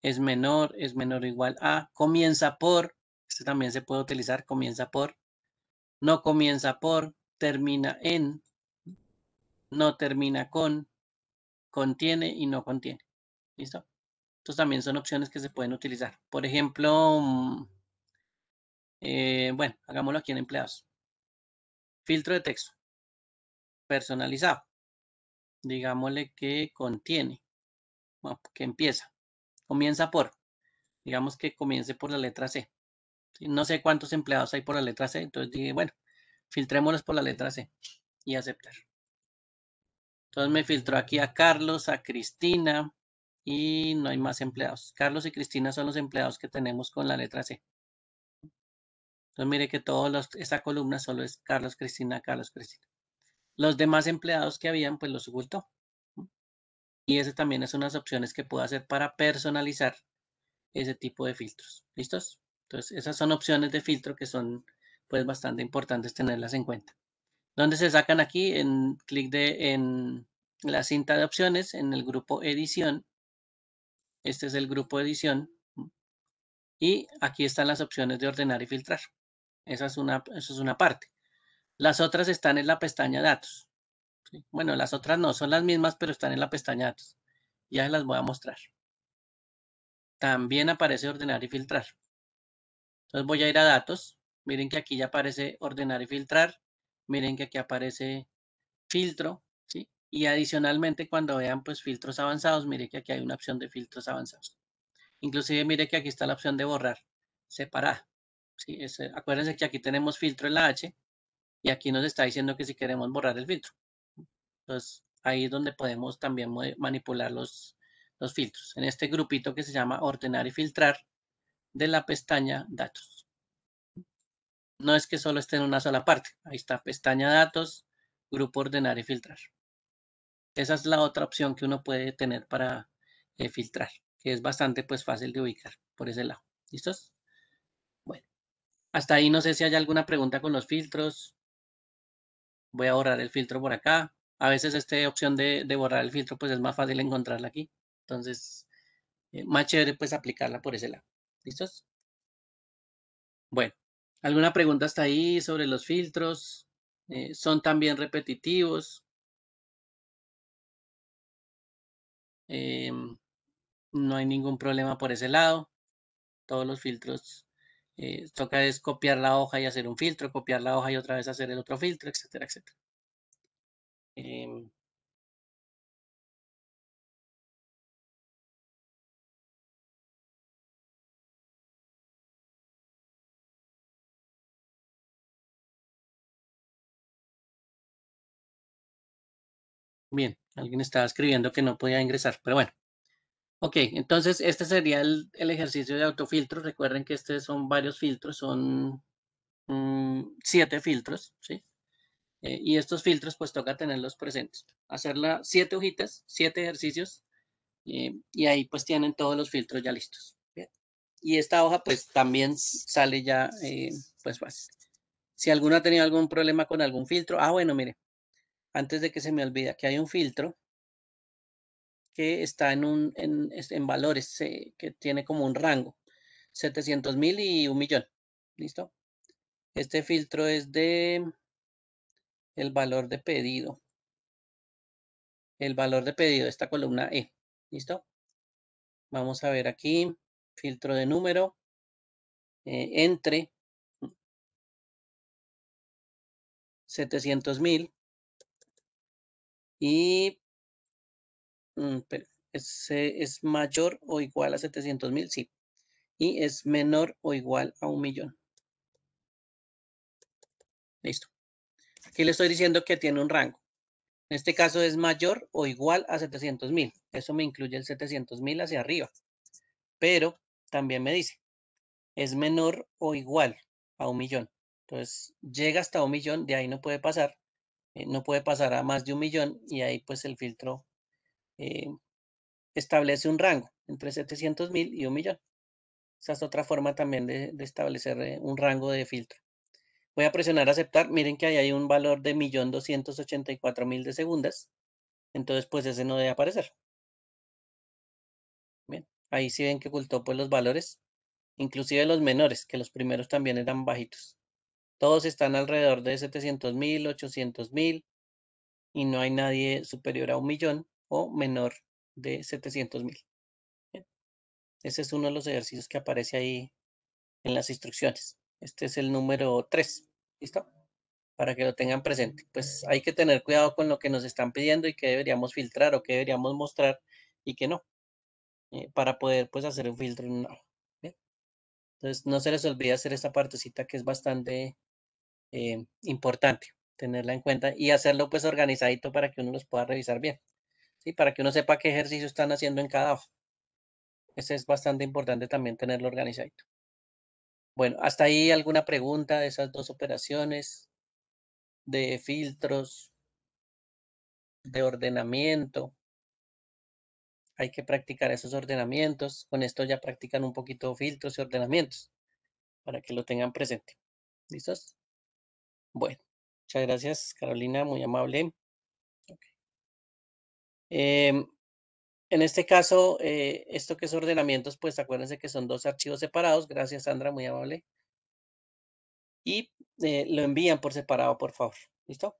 es menor, es menor o igual a, comienza por, este también se puede utilizar. Comienza por, no comienza por, termina en, no termina con, contiene y no contiene. ¿Listo? Entonces también son opciones que se pueden utilizar. Por ejemplo, mm, eh, bueno, hagámoslo aquí en empleados. Filtro de texto. Personalizado. Digámosle que contiene. que empieza. Comienza por. Digamos que comience por la letra C. No sé cuántos empleados hay por la letra C, entonces dije, bueno, filtrémoslos por la letra C y aceptar. Entonces me filtró aquí a Carlos, a Cristina y no hay más empleados. Carlos y Cristina son los empleados que tenemos con la letra C. Entonces mire que toda esta columna solo es Carlos, Cristina, Carlos, Cristina. Los demás empleados que habían, pues los ocultó. Y esa también es unas opciones que puedo hacer para personalizar ese tipo de filtros. ¿Listos? Entonces, esas son opciones de filtro que son pues bastante importantes tenerlas en cuenta. ¿Dónde se sacan aquí? En clic de en la cinta de opciones, en el grupo edición. Este es el grupo edición. Y aquí están las opciones de ordenar y filtrar. Esa es una, es una parte. Las otras están en la pestaña datos. Bueno, las otras no, son las mismas, pero están en la pestaña datos. Ya las voy a mostrar. También aparece ordenar y filtrar. Entonces voy a ir a datos. Miren que aquí ya aparece ordenar y filtrar. Miren que aquí aparece filtro. ¿sí? Y adicionalmente cuando vean pues filtros avanzados, miren que aquí hay una opción de filtros avanzados. Inclusive miren que aquí está la opción de borrar, separada. ¿sí? acuérdense que aquí tenemos filtro en la H y aquí nos está diciendo que si queremos borrar el filtro. Entonces ahí es donde podemos también manipular los, los filtros. En este grupito que se llama ordenar y filtrar, de la pestaña Datos. No es que solo esté en una sola parte. Ahí está pestaña Datos, grupo ordenar y filtrar. Esa es la otra opción que uno puede tener para eh, filtrar, que es bastante pues, fácil de ubicar por ese lado. ¿Listos? Bueno, hasta ahí no sé si hay alguna pregunta con los filtros. Voy a borrar el filtro por acá. A veces esta opción de, borrar el filtro pues es más fácil encontrarla aquí. Entonces, eh, más chévere pues aplicarla por ese lado. ¿Listos? Bueno, ¿alguna pregunta hasta ahí sobre los filtros? Eh, ¿Son también repetitivos? Em, no hay ningún problema por ese lado. Todos los filtros eh, toca es copiar la hoja y hacer un filtro, copiar la hoja y otra vez hacer el otro filtro, etcétera, etcétera. Em, Bien, ah. alguien estaba escribiendo que no podía ingresar, pero bueno. Ok, entonces este sería el, ejercicio de autofiltros. Recuerden que estos son varios filtros, son mm, siete filtros, ¿sí? Eh, y estos filtros pues toca tenerlos presentes. Hacer siete hojitas, siete ejercicios eh, y ahí pues tienen todos los filtros ya listos. Y esta hoja pues también sale ya eh, pues fácil. Si alguno ha tenido algún problema con algún filtro, ah bueno, mire, antes de que se me olvide, aquí hay un filtro que está en, un, en, valores que tiene como un rango, 700.000 y un millón. ¿Listo? Este filtro es de el valor de pedido. El valor de pedido, de esta columna E. ¿Listo? Vamos a ver aquí, filtro de número, eh, entre 700.000. mil y mm, eh, es, mayor o igual a 700.000, mil, sí. Y es menor o igual a un millón. Listo. Aquí le estoy diciendo que tiene un rango. En este caso es mayor o igual a 700.000. mil. Eso me incluye el 700.000 mil hacia arriba. Pero también me dice, es menor o igual a un millón. Entonces llega hasta un millón, de ahí no puede pasar. Eh, no puede pasar a más de un millón y ahí pues el filtro eh, establece un rango entre 700.000 mil y un millón. Esa es otra forma también de, establecer eh, un rango de filtro. Voy a presionar aceptar. Miren que ahí hay un valor de 1.284.000 de segundas. Entonces, pues ese no debe aparecer. Bien, ahí sí ven que ocultó pues los valores, inclusive los menores, que los primeros también eran bajitos. Todos están alrededor de 700.000, mil, mil y no hay nadie superior a un millón o menor de 700.000. mil. Eh, ese es uno de los ejercicios que aparece ahí en las instrucciones. Este es el número 3. ¿Listo? Para que lo tengan presente. Pues hay que tener cuidado con lo que nos están pidiendo y qué deberíamos filtrar o qué deberíamos mostrar y qué no. Eh, para poder pues hacer un filtro Entonces no se les olvide hacer esta partecita que es bastante eh, importante tenerla en cuenta y hacerlo pues organizadito para que uno los pueda revisar bien, Y para que uno sepa qué ejercicio están haciendo en cada hoja. Eso es bastante importante también tenerlo organizadito. Bueno, hasta ahí alguna pregunta de esas dos operaciones, de filtros, de ordenamiento. Hay que practicar esos ordenamientos. Con esto ya practican un poquito filtros y ordenamientos para que lo tengan presente. ¿Listos? Bueno, muchas gracias, Carolina, muy amable. Em, en este caso, eh, esto que es ordenamientos, pues acuérdense que son dos archivos separados. Gracias, Sandra, muy amable. Y eh, lo envían por separado, por favor. ¿Listo?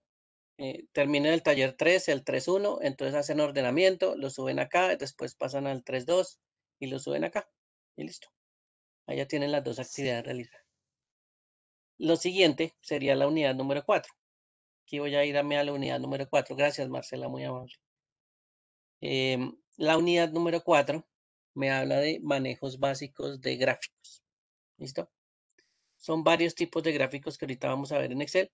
Eh, el taller 3, el 3.1, entonces hacen ordenamiento, lo suben acá, después pasan al 3.2 y lo suben acá. Y listo. Allá tienen las dos actividades realizadas. Lo siguiente sería la unidad número 4. Aquí voy a irme a la unidad número 4. Gracias, Marcela, muy amable. Em, la unidad número 4 me habla de manejos básicos de gráficos. ¿Listo? Son varios tipos de gráficos que ahorita vamos a ver en Excel.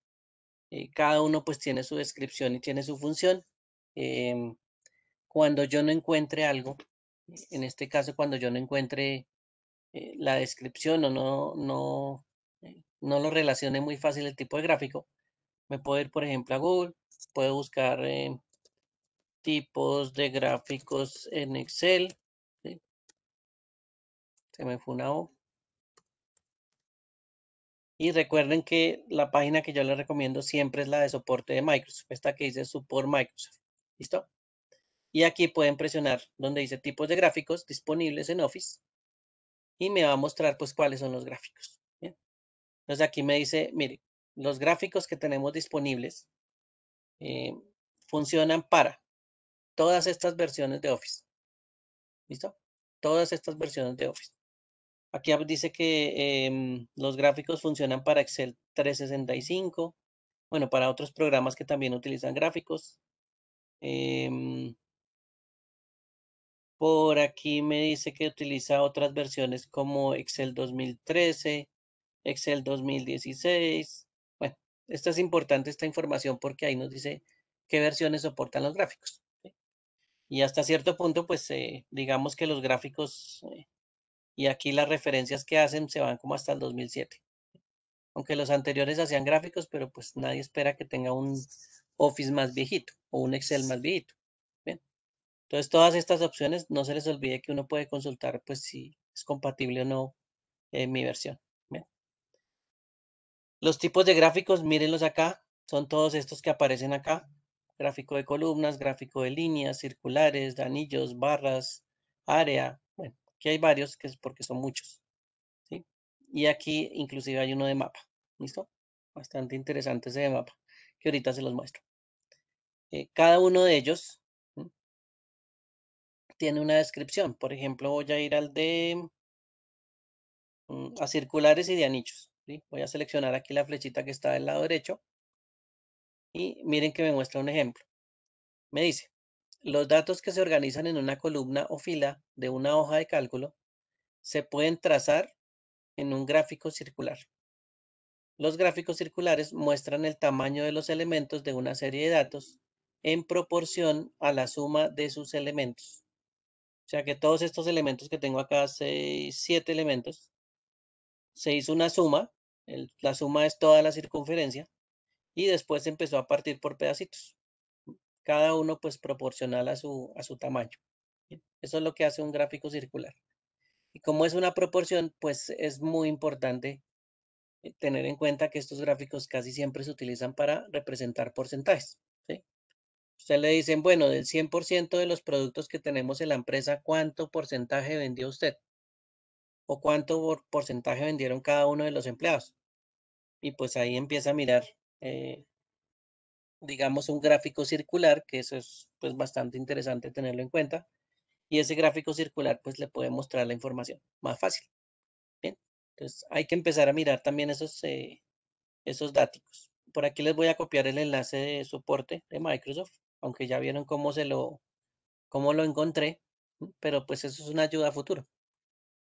Eh, cada uno pues tiene su descripción y tiene su función. Em, cuando yo no encuentre algo, en este caso cuando yo no encuentre eh, la descripción o no, no no lo relacione muy fácil el tipo de gráfico, me puedo ir, por ejemplo, a Google, puedo buscar eh, tipos de gráficos en Excel. Se me fue una O. Y recuerden que la página que yo les recomiendo siempre es la de soporte de Microsoft, esta que dice Support Microsoft. ¿Listo? Y aquí pueden presionar donde dice tipos de gráficos disponibles en Office y me va a mostrar pues cuáles son los gráficos. Entonces aquí me dice, mire, los gráficos que tenemos disponibles eh, funcionan para todas estas versiones de Office. ¿Listo? Todas estas versiones de Office. Aquí dice que em, los gráficos funcionan para Excel 365, bueno, para otros programas que también utilizan gráficos. Em, por aquí me dice que utiliza otras versiones como Excel 2013, Excel 2016. Bueno, esta es importante, esta información, porque ahí nos dice qué versiones soportan los gráficos. Y hasta cierto punto, pues eh, digamos que los gráficos eh, y aquí las referencias que hacen se van como hasta el 2007. Aunque los anteriores hacían gráficos, pero pues nadie espera que tenga un Office más viejito o un Excel más viejito. Entonces, todas estas opciones, no se les olvide que uno puede consultar pues si es compatible o no en eh, mi versión. Los tipos de gráficos, mírenlos acá, son todos estos que aparecen acá. Gráfico de columnas, gráfico de líneas, circulares, de anillos, barras, área. Bueno, aquí hay varios que es porque son muchos. Y aquí inclusive hay uno de mapa. ¿Listo? Bastante interesante ese de mapa, que ahorita se los muestro. Eh, cada uno de ellos tiene una descripción. Por ejemplo, voy a ir al de mm, a circulares y de anillos. Voy a seleccionar aquí la flechita que está del lado derecho. Y miren que me muestra un ejemplo. Me dice, los datos que se organizan en una columna o fila de una hoja de cálculo se pueden trazar en un gráfico circular. Los gráficos circulares muestran el tamaño de los elementos de una serie de datos en proporción a la suma de sus elementos. O sea que todos estos elementos que tengo acá, seis, siete elementos, se hizo una suma la suma es toda la circunferencia y después empezó a partir por pedacitos. Cada uno pues proporcional a su, a su tamaño. Eso es lo que hace un gráfico circular. Y como es una proporción, pues es muy importante eh, tener en cuenta que estos gráficos casi siempre se utilizan para representar porcentajes. Usted le dicen, bueno, del 100% de los productos que tenemos en la empresa, ¿cuánto porcentaje vendió usted? ¿O cuánto porcentaje vendieron cada uno de los empleados? y pues ahí empieza a mirar, eh, digamos, un gráfico circular, que eso es pues bastante interesante tenerlo en cuenta. Y ese gráfico circular pues le puede mostrar la información más fácil. Bien, entonces hay que empezar a mirar también esos, eh, esos datos. Por aquí les voy a copiar el enlace de soporte de Microsoft, aunque ya vieron cómo se lo, cómo lo encontré, pero pues eso es una ayuda a futuro.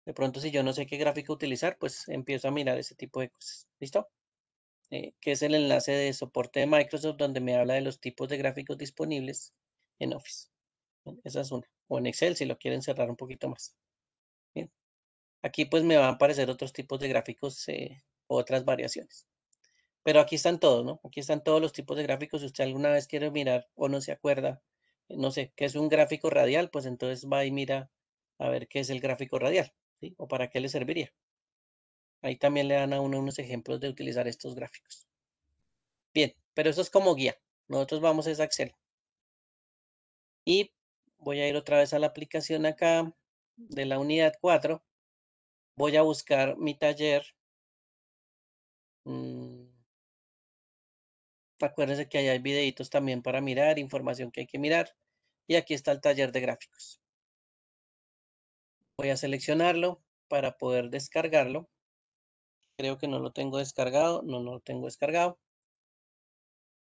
De pronto, si yo no sé qué gráfico utilizar, pues empiezo a mirar ese tipo de cosas. ¿Listo? Eh, que es el enlace de soporte de Microsoft donde me habla de los tipos de gráficos disponibles en Office. esa es una. O en Excel si lo quieren cerrar un poquito más. Aquí pues me van a aparecer otros tipos de gráficos, eh, otras variaciones. Pero aquí están todos, ¿no? Aquí están todos los tipos de gráficos. Si usted alguna vez quiere mirar o no se acuerda, eh, no sé, qué es un gráfico radial, pues entonces va y mira a ver qué es el gráfico radial, O para qué le serviría. Ahí también le dan a uno unos ejemplos de utilizar estos gráficos. Bien, pero eso es como guía. Nosotros vamos a Excel. Y voy a ir otra vez a la aplicación acá de la unidad 4. Voy a buscar mi taller. Mm. Acuérdense que ahí hay videitos también para mirar, información que hay que mirar. Y aquí está el taller de gráficos. Voy a seleccionarlo para poder descargarlo. Creo que no lo tengo descargado. No, lo tengo descargado.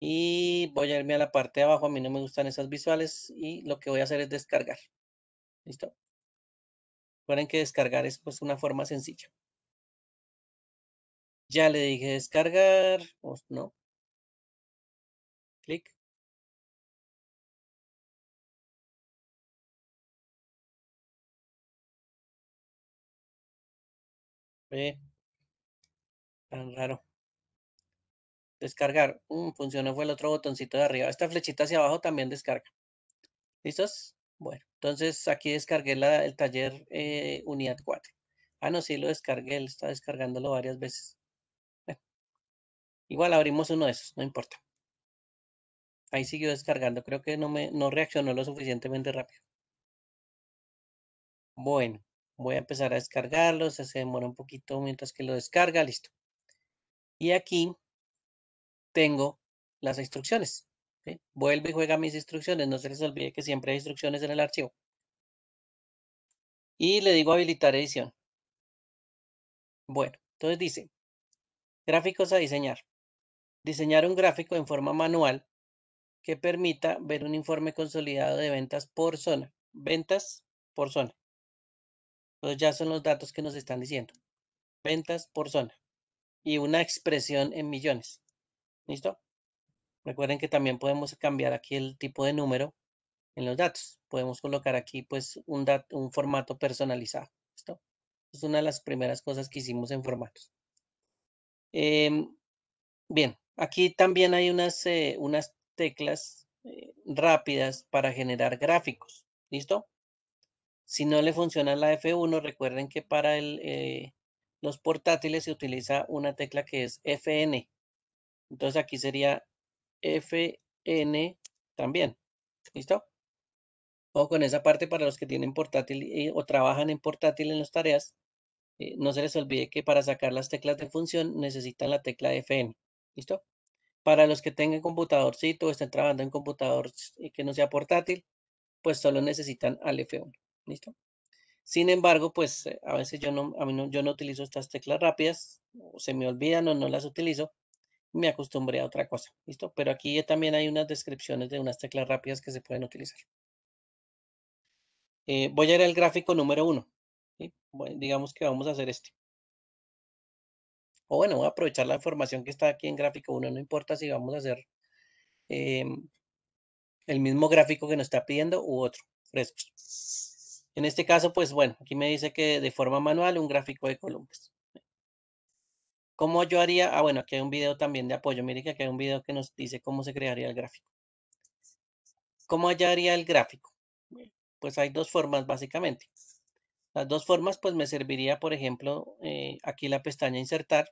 Y voy a irme a la parte de abajo. A mí no me gustan esas visuales. Y lo que voy a hacer es descargar. ¿Listo? Recuerden que descargar es pues una forma sencilla. Ya le dije descargar. no. Clic. Eh. Tan ah, raro. Descargar. Mm, funcionó, fue el otro botoncito de arriba. Esta flechita hacia abajo también descarga. ¿Listos? Bueno, entonces aquí descargué la, el taller eh, unidad 4. Ah, no, sí lo descargué, él está descargándolo varias veces. igual abrimos uno de esos, no importa. Ahí siguió descargando, creo que no, me, no reaccionó lo suficientemente rápido. Bueno, voy a empezar a descargarlo, se demora un poquito mientras que lo descarga, listo. Y aquí tengo las instrucciones. Vuelve y juega mis instrucciones. No se les olvide que siempre hay instrucciones en el archivo. Y le digo habilitar edición. Bueno, entonces dice, gráficos a diseñar. Diseñar un gráfico en forma manual que permita ver un informe consolidado de ventas por zona. Ventas por zona. Entonces ya son los datos que nos están diciendo. Ventas por zona y una expresión en millones. ¿Listo? Recuerden que también podemos cambiar aquí el tipo de número en los datos. Podemos colocar aquí pues un, un formato personalizado. ¿Listo? Es una de las primeras cosas que hicimos en formatos. Em, bien, aquí también hay unas, eh, unas teclas eh, rápidas para generar gráficos. ¿Listo? Si no le funciona la F1, recuerden que para el, eh, los portátiles se utiliza una tecla que es Fn. Entonces aquí sería Fn también. ¿Listo? O con esa parte para los que tienen portátil o trabajan en portátil en las tareas. Eh, no se les olvide que para sacar las teclas de función necesitan la tecla Fn. ¿Listo? Para los que tengan computadorcito o estén trabajando en computador y que no sea portátil, pues solo necesitan al F1. ¿Listo? Sin embargo, pues eh, a veces yo no, a yo no utilizo estas teclas rápidas, o se me olvidan o no las utilizo, me acostumbré a otra cosa, ¿listo? Pero aquí también hay unas descripciones de unas teclas rápidas que se pueden utilizar. Eh, voy a ir al gráfico número uno. digamos que vamos a hacer este. O bueno, voy a aprovechar la información que está aquí en gráfico uno. no importa si vamos a hacer em, el mismo gráfico que nos está pidiendo u otro, frescos. En este caso, pues bueno, aquí me dice que de forma manual un gráfico de columnas. ¿Cómo yo haría? Ah, bueno, aquí hay un video también de apoyo. Mire que aquí hay un video que nos dice cómo se crearía el gráfico. ¿Cómo hallaría el gráfico? Pues hay dos formas básicamente. Las dos formas pues me serviría, por ejemplo, eh, aquí la pestaña insertar.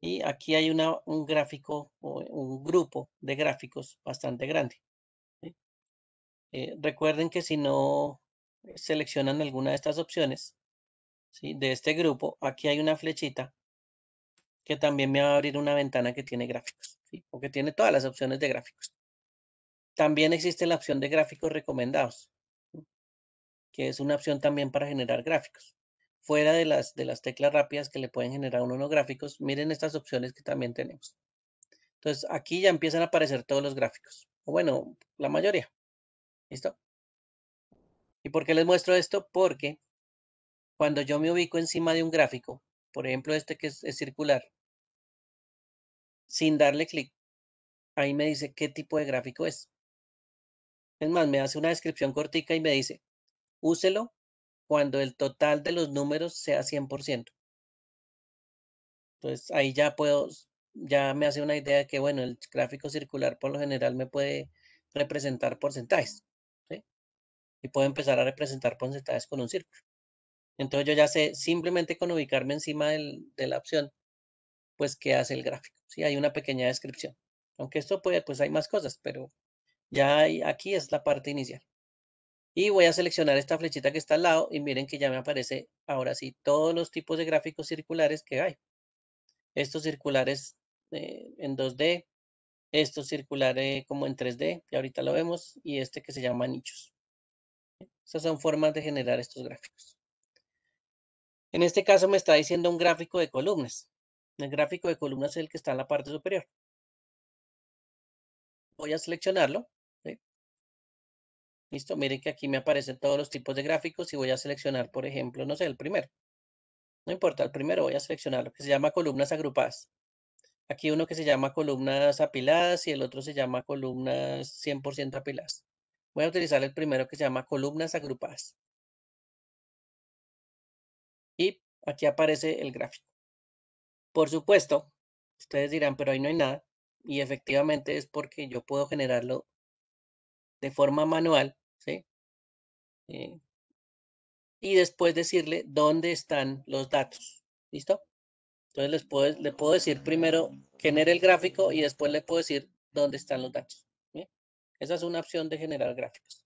Y aquí hay un gráfico, o un grupo de gráficos bastante grande. Eh, recuerden que si no seleccionan alguna de estas opciones de este grupo, aquí hay una flechita que también me va a abrir una ventana que tiene gráficos o que tiene todas las opciones de gráficos. También existe la opción de gráficos recomendados, que es una opción también para generar gráficos. Fuera de las, de las teclas rápidas que le pueden generar uno unos gráficos, miren estas opciones que también tenemos. Entonces aquí ya empiezan a aparecer todos los gráficos, o bueno, la mayoría. ¿Listo? ¿Y por qué les muestro esto? Porque cuando yo me ubico encima de un gráfico, por ejemplo este que es, circular, sin darle clic, ahí me dice qué tipo de gráfico es. Es más, me hace una descripción cortica y me dice, úselo cuando el total de los números sea 100%. Entonces ahí ya puedo, ya me hace una idea de que, bueno, el gráfico circular por lo general me puede representar porcentajes puedo empezar a representar porcentajes con un círculo. Entonces yo ya sé simplemente con ubicarme encima de la opción, pues que hace el gráfico. si hay una pequeña descripción. Aunque esto puede, pues hay más cosas, pero ya hay, aquí es la parte inicial. Y voy a seleccionar esta flechita que está al lado y miren que ya me aparece ahora sí todos los tipos de gráficos circulares que hay. Estos circulares eh, en 2D, estos circulares como en 3D, y ahorita lo vemos, y este que se llama nichos. Esas son formas de generar estos gráficos. En este caso me está diciendo un gráfico de columnas. El gráfico de columnas es el que está en la parte superior. Voy a seleccionarlo. Listo, miren que aquí me aparecen todos los tipos de gráficos y voy a seleccionar, por ejemplo, no sé, el primero. No importa, el primero voy a seleccionar lo que se llama columnas agrupadas. Aquí uno que se llama columnas apiladas y el otro se llama columnas 100% apiladas. Voy a utilizar el primero que se llama columnas agrupadas. Y aquí aparece el gráfico. Por supuesto, ustedes dirán, pero ahí no hay nada. Y efectivamente es porque yo puedo generarlo de forma manual, ¿sí? Eh, y después decirle dónde están los datos, ¿listo? Entonces les puedo, le puedo decir primero genere el gráfico y después le puedo decir dónde están los datos. Esa es una opción de generar gráficos.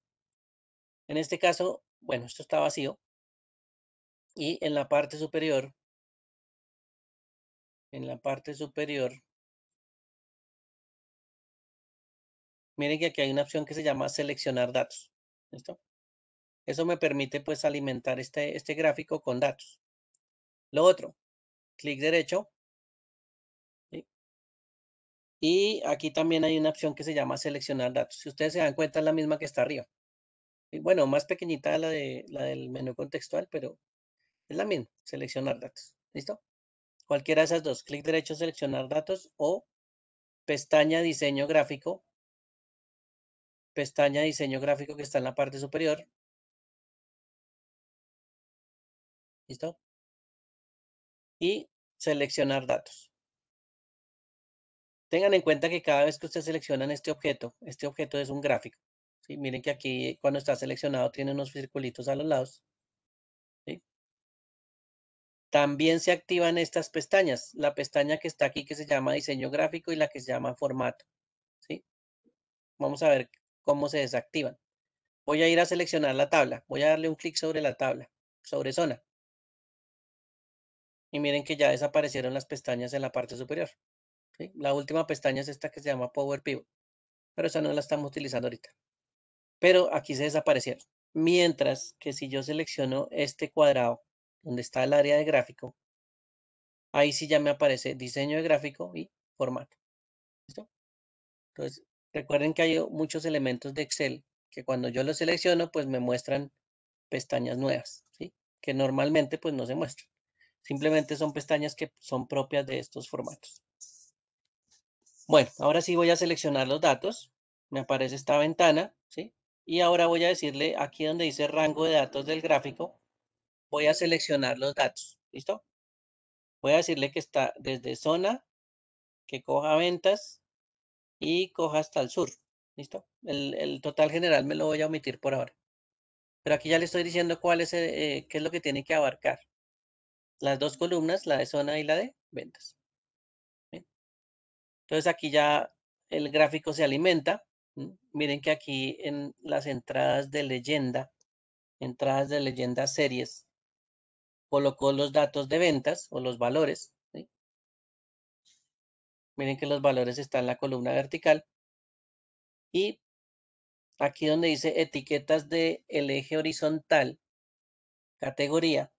En este caso, bueno, esto está vacío. Y en la parte superior, en la parte superior, miren que aquí hay una opción que se llama seleccionar datos. ¿Listo? Eso me permite pues alimentar este, este gráfico con datos. Lo otro, clic derecho, y aquí también hay una opción que se llama seleccionar datos. Si ustedes se dan cuenta, es la misma que está arriba. bueno, más pequeñita la, de, la del menú contextual, pero es la misma, seleccionar datos. ¿Listo? Cualquiera de esas dos, clic derecho, seleccionar datos o pestaña diseño gráfico, pestaña diseño gráfico que está en la parte superior. ¿Listo? Y seleccionar datos. Tengan en cuenta que cada vez que ustedes seleccionan este objeto, este objeto es un gráfico. Miren que aquí cuando está seleccionado tiene unos circulitos a los lados. También se activan estas pestañas. La pestaña que está aquí que se llama diseño gráfico y la que se llama formato. ¿sí? Vamos a ver cómo se desactivan. Voy a ir a seleccionar la tabla. Voy a darle un clic sobre la tabla, sobre zona. Y miren que ya desaparecieron las pestañas en la parte superior. La última pestaña es esta que se llama Power Pivot, pero esa no la estamos utilizando ahorita. Pero aquí se desaparecieron. Mientras que si yo selecciono este cuadrado, donde está el área de gráfico, ahí sí ya me aparece diseño de gráfico y formato. ¿Listo? Entonces, recuerden que hay muchos elementos de Excel que cuando yo los selecciono, pues me muestran pestañas nuevas, ¿sí? Que normalmente pues no se muestran. Simplemente son pestañas que son propias de estos formatos. Bueno, ahora sí voy a seleccionar los datos. Me aparece esta ventana, ¿sí? Y ahora voy a decirle aquí donde dice rango de datos del gráfico, voy a seleccionar los datos, ¿listo? Voy a decirle que está desde zona, que coja ventas y coja hasta el sur, ¿listo? El, total general me lo voy a omitir por ahora. Pero aquí ya le estoy diciendo cuál es, eh, qué es lo que tiene que abarcar. Las dos columnas, la de zona y la de ventas. Entonces aquí ya el gráfico se alimenta. Miren que aquí en las entradas de leyenda, entradas de leyenda series, colocó los datos de ventas o los valores. Miren que los valores están en la columna vertical. Y aquí donde dice etiquetas del el eje horizontal, categoría,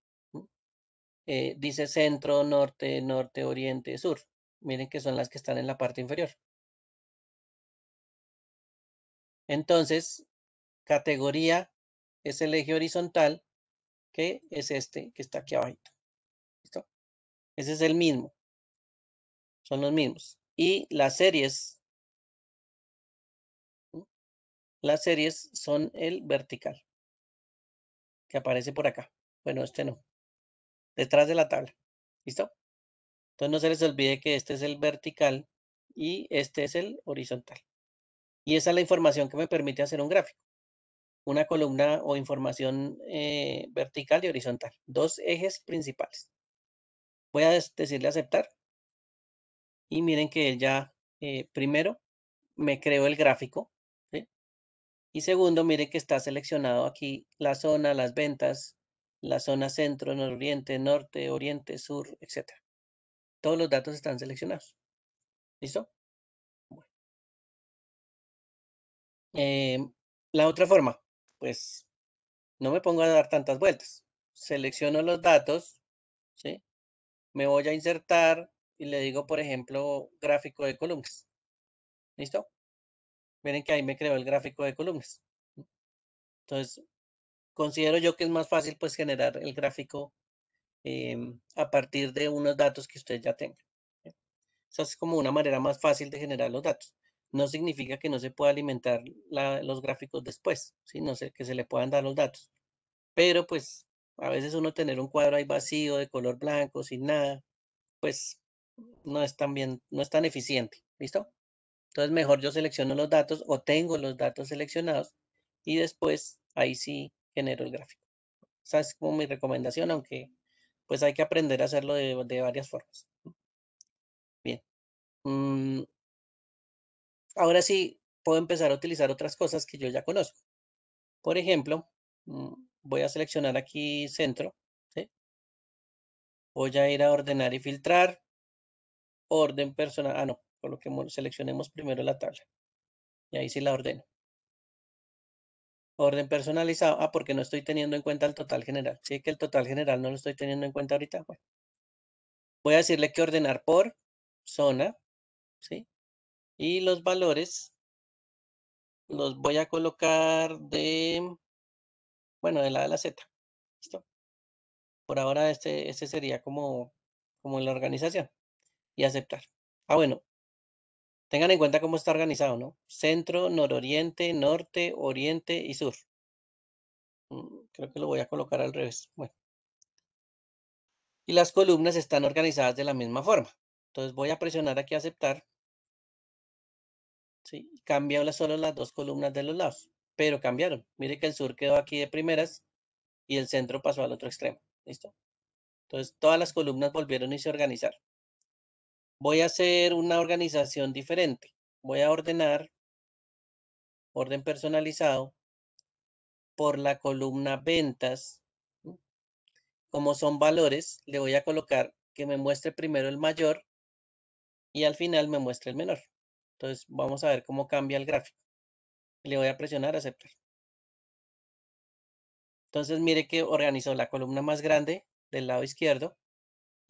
eh, dice centro, norte, norte, oriente, sur. Miren que son las que están en la parte inferior. Entonces, categoría es el eje horizontal, que es este que está aquí abajito. ¿Listo? Ese es el mismo. Son los mismos. Y las series. ¿Mm? Las series son el vertical, que aparece por acá. Bueno, este no. Detrás de la tabla. ¿Listo? Entonces no se les olvide que este es el vertical y este es el horizontal. Y esa es la información que me permite hacer un gráfico. Una columna o información eh, vertical y horizontal. Dos ejes principales. Voy a decirle aceptar. Y miren que ya eh, primero me creó el gráfico. Y segundo, miren que está seleccionado aquí la zona, las ventas, la zona centro, nororiente, norte, oriente, sur, etcétera. Todos los datos están seleccionados. ¿Listo? Bueno. Em, la otra forma, pues no me pongo a dar tantas vueltas. Selecciono los datos, ¿sí? Me voy a insertar y le digo, por ejemplo, gráfico de columnas. ¿Listo? Miren que ahí me creó el gráfico de columnas. Entonces, considero yo que es más fácil pues generar el gráfico Em, a partir de unos datos que ustedes ya tengan. Esa es como una manera más fácil de generar los datos. No significa que no se pueda alimentar los gráficos después, sino que se le puedan dar los datos. Pero pues a veces uno tener un cuadro ahí vacío, de color blanco, sin nada, pues no es tan bien, no es tan eficiente. ¿Listo? Entonces mejor yo selecciono los datos o tengo los datos seleccionados y después ahí sí genero el gráfico. Esa es como mi recomendación, aunque pues hay que aprender a hacerlo de, varias formas. Bien. Mm. Ahora sí, puedo empezar a utilizar otras cosas que yo ya conozco. Por ejemplo, mm, voy a seleccionar aquí centro. Voy a ir a ordenar y filtrar. Orden personal. Ah, no, por lo que seleccionemos primero la tabla. Y ahí sí la ordeno. Orden personalizado. Ah, porque no estoy teniendo en cuenta el total general. Sí, que el total general no lo estoy teniendo en cuenta ahorita. voy a decirle que ordenar por zona. ¿Sí? Y los valores los voy a colocar de, bueno, de la de la Z. ¿Listo? Por ahora este, sería como, como la organización. Y aceptar. Ah, bueno, Tengan en cuenta cómo está organizado, ¿no? Centro, nororiente, norte, oriente y sur. Mm, creo que lo voy a colocar al revés. Bueno. Y las columnas están organizadas de la misma forma. Entonces voy a presionar aquí aceptar. Sí, cambió solo las dos columnas de los lados, pero cambiaron. Mire que el sur quedó aquí de primeras y el centro pasó al otro extremo. ¿Listo? Entonces todas las columnas volvieron y se organizaron voy a hacer una organización diferente. Voy a ordenar, orden personalizado, por la columna ventas. Como son valores, le voy a colocar que me muestre primero el mayor y al final me muestre el menor. Entonces vamos a ver cómo cambia el gráfico. Le voy a presionar aceptar. Entonces mire que organizó la columna más grande del lado izquierdo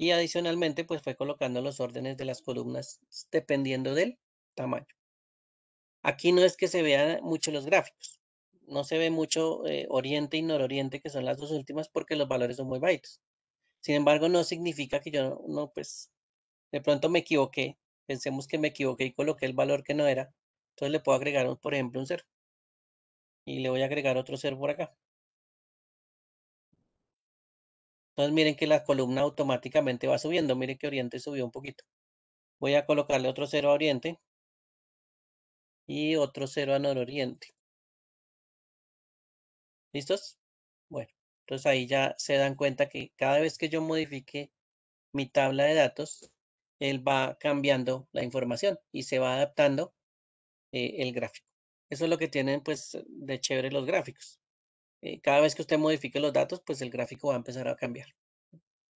y adicionalmente pues fue colocando los órdenes de las columnas dependiendo del tamaño. Aquí no es que se vean mucho los gráficos, no se ve mucho eh, oriente y nororiente que son las dos últimas porque los valores son muy bajitos. Sin embargo, no significa que yo no, pues de pronto me equivoqué, pensemos que me equivoqué y coloqué el valor que no era, entonces le puedo agregar, por ejemplo, un cero. Y le voy a agregar otro cero por acá. Entonces miren que la columna automáticamente va subiendo. Miren que Oriente subió un poquito. Voy a colocarle otro cero a Oriente y otro cero a Nororiente. ¿Listos? Bueno, entonces ahí ya se dan cuenta que cada vez que yo modifique mi tabla de datos, él va cambiando la información y se va adaptando eh, el gráfico. Eso es lo que tienen pues de chévere los gráficos. Eh, cada vez que usted modifique los datos, pues el gráfico va a empezar a cambiar.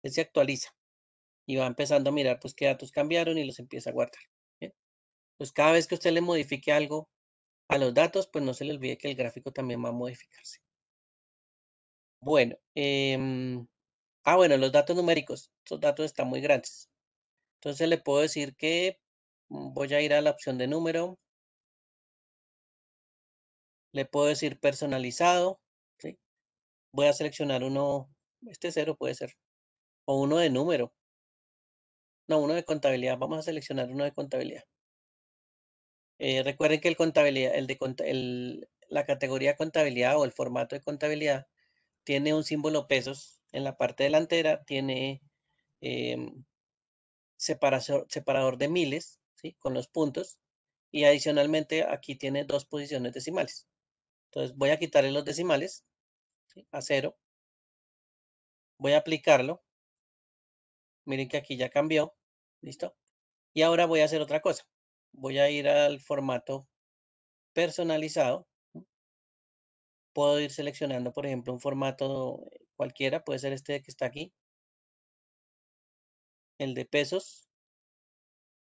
Él se actualiza y va empezando a mirar pues qué datos cambiaron y los empieza a guardar. Pues cada vez que usted le modifique algo a los datos, pues no se le olvide que el gráfico también va a modificarse. Bueno, em, ah bueno, los datos numéricos, estos datos están muy grandes. Entonces le puedo decir que mm, voy a ir a la opción de número. Le puedo decir personalizado voy a seleccionar uno, este cero puede ser, o uno de número. No, uno de contabilidad. Vamos a seleccionar uno de contabilidad. Eh, recuerden que el contabilidad, el de la categoría contabilidad o el formato de contabilidad tiene un símbolo pesos en la parte delantera, tiene em, separador, de miles, ¿sí? con los puntos, y adicionalmente aquí tiene dos posiciones decimales. Entonces voy a quitarle los decimales a cero. Voy a aplicarlo. Miren que aquí ya cambió. ¿Listo? Y ahora voy a hacer otra cosa. Voy a ir al formato personalizado. Puedo ir seleccionando, por ejemplo, un formato eh, cualquiera. Puede ser este que está aquí. El de pesos.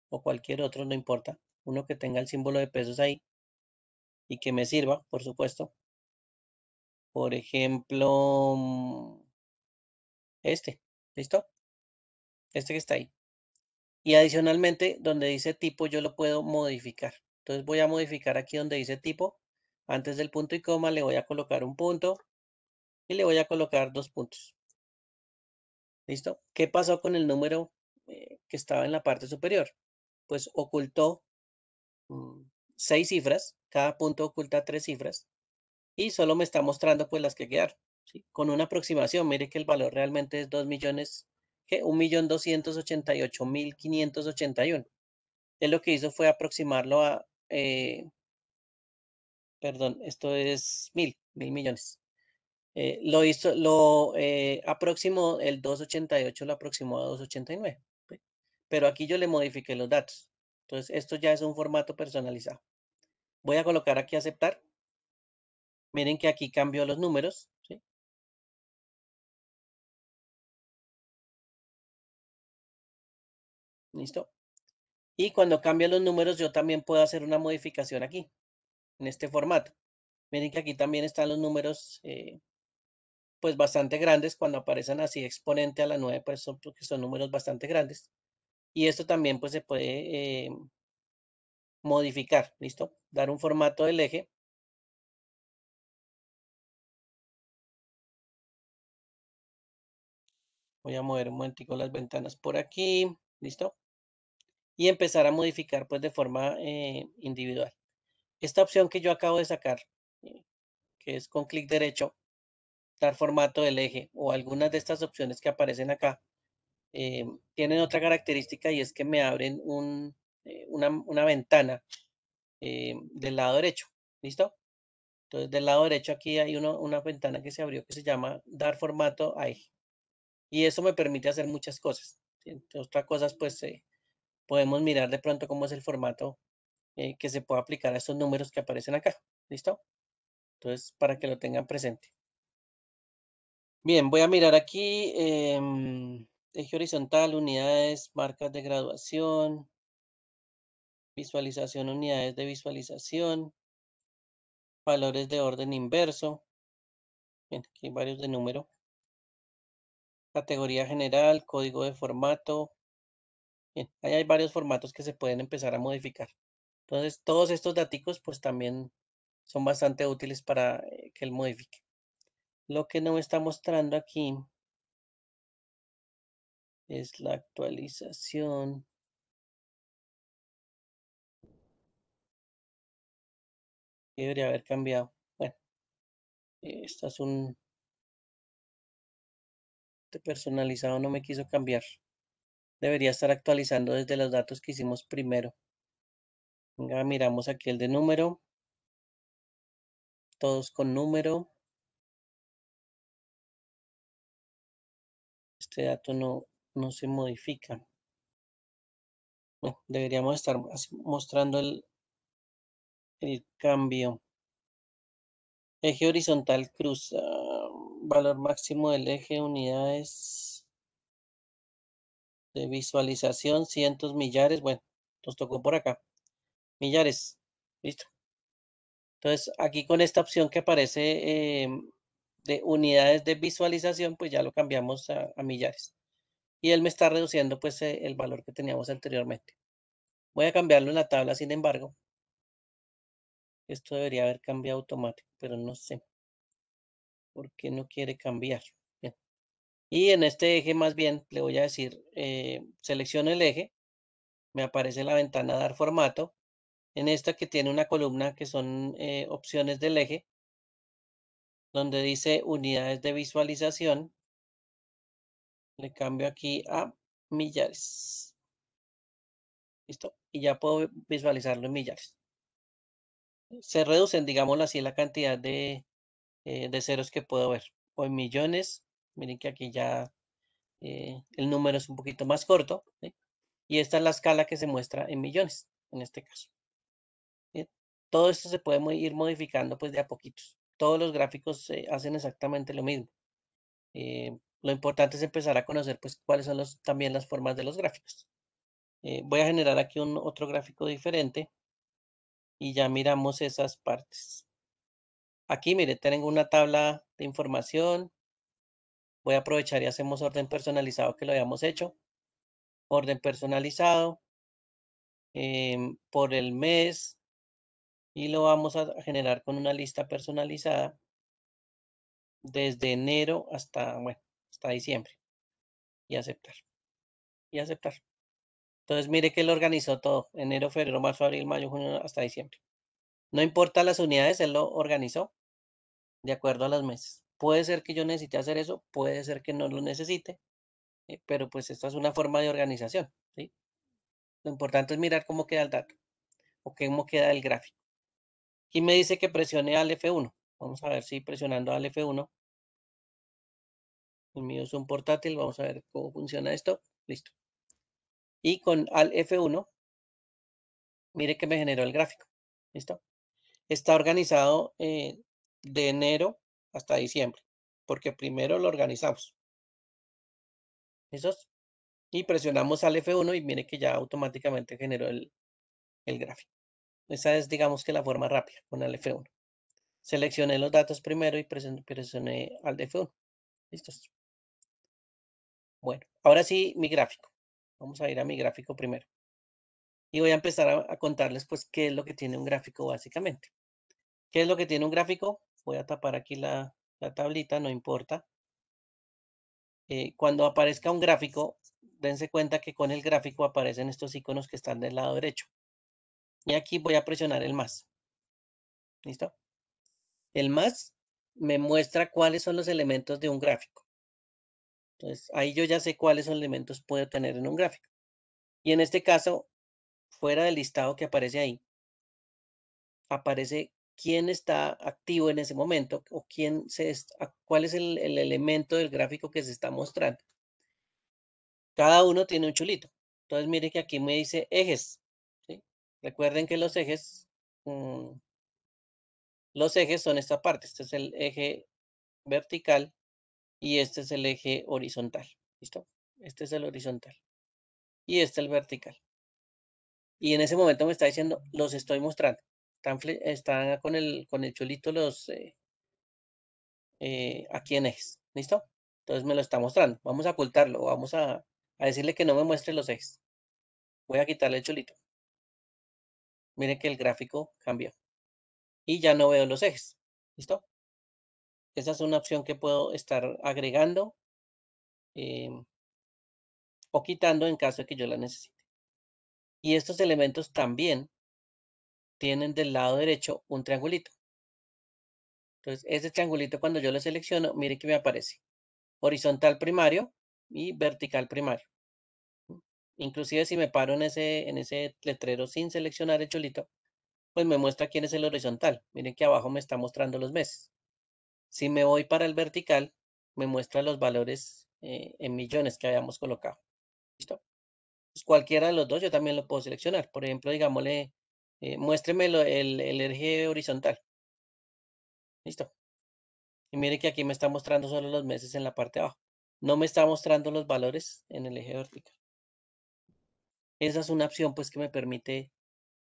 O cualquier otro, no importa. Uno que tenga el símbolo de pesos ahí. Y que me sirva, por supuesto. Por ejemplo, mm, este, ¿listo? Este que está ahí. Y adicionalmente, donde dice tipo, yo lo puedo modificar. Entonces voy a modificar aquí donde dice tipo. Antes del punto y coma le voy a colocar un punto y le voy a colocar dos puntos. ¿Listo? ¿Qué pasó con el número eh, que estaba en la parte superior? Pues ocultó mm, seis cifras, cada punto oculta tres cifras y solo me está mostrando pues las que quedaron. Con una aproximación, mire que el valor realmente es 2 millones, 1.288.581. Él lo que hizo fue aproximarlo a, eh, perdón, esto es mil, mil millones. Eh, lo hizo, lo eh, aproximó, el 288 lo aproximó a 289. Pero aquí yo le modifique los datos. Entonces, esto ya es un formato personalizado. Voy a colocar aquí aceptar. Miren que aquí cambio los números. ¿sí? Listo. Y cuando cambio los números, yo también puedo hacer una modificación aquí, en este formato. Miren que aquí también están los números, eh, pues bastante grandes, cuando aparecen así exponente a la 9, pues son, porque son números bastante grandes. Y esto también pues se puede eh, modificar, ¿listo? Dar un formato del eje Voy a mover un momentico las ventanas por aquí. ¿Listo? Y empezar a modificar pues de forma eh, individual. Esta opción que yo acabo de sacar, eh, que es con clic derecho, dar formato del eje o algunas de estas opciones que aparecen acá, eh, tienen otra característica y es que me abren una, ventana del lado derecho. ¿Listo? Entonces, del lado derecho aquí hay una ventana que se abrió que se llama dar formato a eje y eso me permite hacer muchas cosas. Entre otras cosas, pues eh, podemos mirar de pronto cómo es el formato eh, que se puede aplicar a estos números que aparecen acá. ¿Listo? Entonces, para que lo tengan presente. Bien, voy a mirar aquí em, eje horizontal, unidades, marcas de graduación, visualización, unidades de visualización, valores de orden inverso. aquí hay varios de número categoría general, código de formato. Bien, ahí hay varios formatos que se pueden empezar a modificar. Entonces, todos estos daticos pues también son bastante útiles para eh, que él modifique. Lo que no está mostrando aquí es la actualización. Debería haber cambiado. Bueno, eh, esto es un este personalizado no me quiso cambiar. Debería estar actualizando desde los datos que hicimos primero. miramos aquí el de número. Todos con número. Este dato no, no se modifica. deberíamos estar mostrando el, el cambio. Eje horizontal cruza valor máximo del eje, unidades de visualización, cientos, millares. Bueno, nos tocó por acá. Millares. Listo. Entonces, aquí con esta opción que aparece eh, de unidades de visualización, pues ya lo cambiamos a, a millares. Y él me está reduciendo pues eh, el valor que teníamos anteriormente. Voy a cambiarlo en la tabla, sin embargo. Esto debería haber cambiado automático, pero no sé porque no quiere cambiar. Y en este eje más bien le voy a decir, eh, selecciono el eje, me aparece la ventana dar formato, en esta que tiene una columna que son eh, opciones del eje, donde dice unidades de visualización, le cambio aquí a millares. ¿Listo? Y ya puedo visualizarlo en millares. Se reducen, digámoslo así, la cantidad de, eh, de ceros que puedo ver. o en millones, miren que aquí ya eh, el número es un poquito más corto. Y esta es la escala que se muestra en millones, en este caso. Todo esto se puede ir modificando pues de a poquitos. Todos los gráficos eh, hacen exactamente lo mismo. lo importante es empezar a conocer pues cuáles son los, también las formas de los gráficos. voy a generar aquí un otro gráfico diferente y ya miramos esas partes. Aquí, mire, tengo una tabla de información. Voy a aprovechar y hacemos orden personalizado que lo habíamos hecho. Orden personalizado em, por el mes y lo vamos a generar con una lista personalizada desde enero hasta, bueno, hasta diciembre. Y aceptar. Y aceptar. Entonces, mire que lo organizó todo. Enero, febrero, marzo, abril, mayo, junio, hasta diciembre. No importa las unidades, él lo organizó de acuerdo a las meses. Puede ser que yo necesite hacer eso, puede ser que no lo necesite, eh, pero pues esta es una forma de organización. Lo importante es mirar cómo queda el dato o cómo queda el gráfico. Aquí me dice que presione al F1. Vamos a ver si presionando al F1. El mío es un portátil. Vamos a ver cómo funciona esto. Listo. Y con al F1, mire que me generó el gráfico. ¿Listo? Está organizado eh, de enero hasta diciembre, porque primero lo organizamos. ¿Listos? Y presionamos al F1 y mire que ya automáticamente generó el, el gráfico. Esa es, digamos que la forma rápida con el F1. Seleccioné los datos primero y presioné al F1. ¿Listos? Bueno, ahora sí, mi gráfico. Vamos a ir a mi gráfico primero. Y voy a empezar a, a contarles pues qué es lo que tiene un gráfico básicamente. ¿Qué es lo que tiene un gráfico? voy a tapar aquí la, tablita, no importa. Eh, cuando aparezca un gráfico, dense cuenta que con el gráfico aparecen estos iconos que están del lado derecho. Y aquí voy a presionar el más. ¿Listo? El más me muestra cuáles son los elementos de un gráfico. Entonces, ahí yo ya sé cuáles son elementos puedo tener en un gráfico. Y en este caso, fuera del listado que aparece ahí, aparece quién está activo en ese momento o quién se cuál es el, elemento del gráfico que se está mostrando. Cada uno tiene un chulito. Entonces, mire que aquí me dice ejes. Recuerden que los ejes, mm, los ejes son esta parte. Este es el eje vertical y este es el eje horizontal. ¿Listo? Este es el horizontal y este el vertical. Y en ese momento me está diciendo, los estoy mostrando están, con, el, con el chulito los... Eh, en eh, a es, ¿listo? Entonces me lo está mostrando. Vamos a ocultarlo, vamos a, decirle que no me muestre los ejes. Voy a quitarle el cholito. Miren que el gráfico cambió. Y ya no veo los ejes. ¿Listo? Esa es una opción que puedo estar agregando eh, o quitando en caso de que yo la necesite. Y estos elementos también tienen del lado derecho un triangulito. Entonces, ese triangulito cuando yo lo selecciono, miren que me aparece horizontal primario y vertical primario. Inclusive si me paro en ese, en ese letrero sin seleccionar el cholito pues me muestra quién es el horizontal. Miren que abajo me está mostrando los meses. Si me voy para el vertical, me muestra los valores eh, en millones que habíamos colocado. ¿Listo? Pues cualquiera de los dos yo también lo puedo seleccionar. Por ejemplo, digámosle eh, muéstreme el, eje horizontal. Listo. Y mire que aquí me está mostrando solo los meses en la parte de abajo. No me está mostrando los valores en el eje vertical. Esa es una opción pues que me permite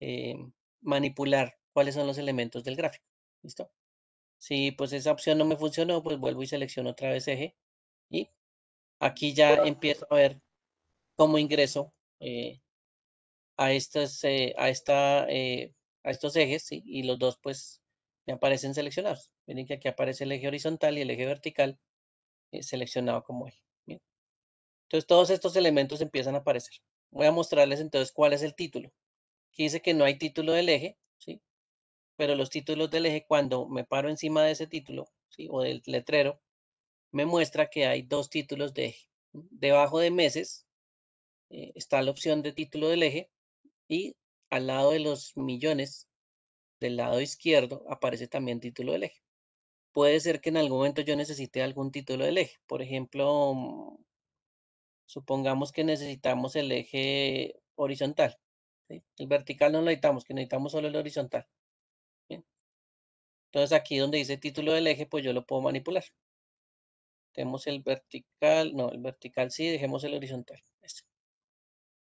eh, manipular cuáles son los elementos del gráfico. ¿Listo? Si pues esa opción no me funcionó, pues vuelvo y selecciono otra vez eje. Y aquí ya empiezo a ver cómo ingreso eh, a, eh, a, esta, eh, a estos ejes y los dos pues me aparecen seleccionados. Miren que aquí aparece el eje horizontal y el eje vertical eh, seleccionado como eje. Entonces todos estos elementos empiezan a aparecer. Voy a mostrarles entonces cuál es el título. Aquí dice que no hay título del eje, ¿sí? pero los títulos del eje cuando me paro encima de ese título ¿sí? o del letrero, me muestra que hay dos títulos de eje. Debajo de meses está la opción de título del eje y al lado de los millones, del lado izquierdo, aparece también título del eje. Puede ser que en algún momento yo necesite algún título del eje. Por ejemplo, mm, supongamos que necesitamos el eje horizontal. El vertical no lo necesitamos, que necesitamos solo el horizontal. Entonces aquí donde dice título del eje, pues yo lo puedo manipular. Tenemos el vertical, no, el vertical sí, dejemos el horizontal.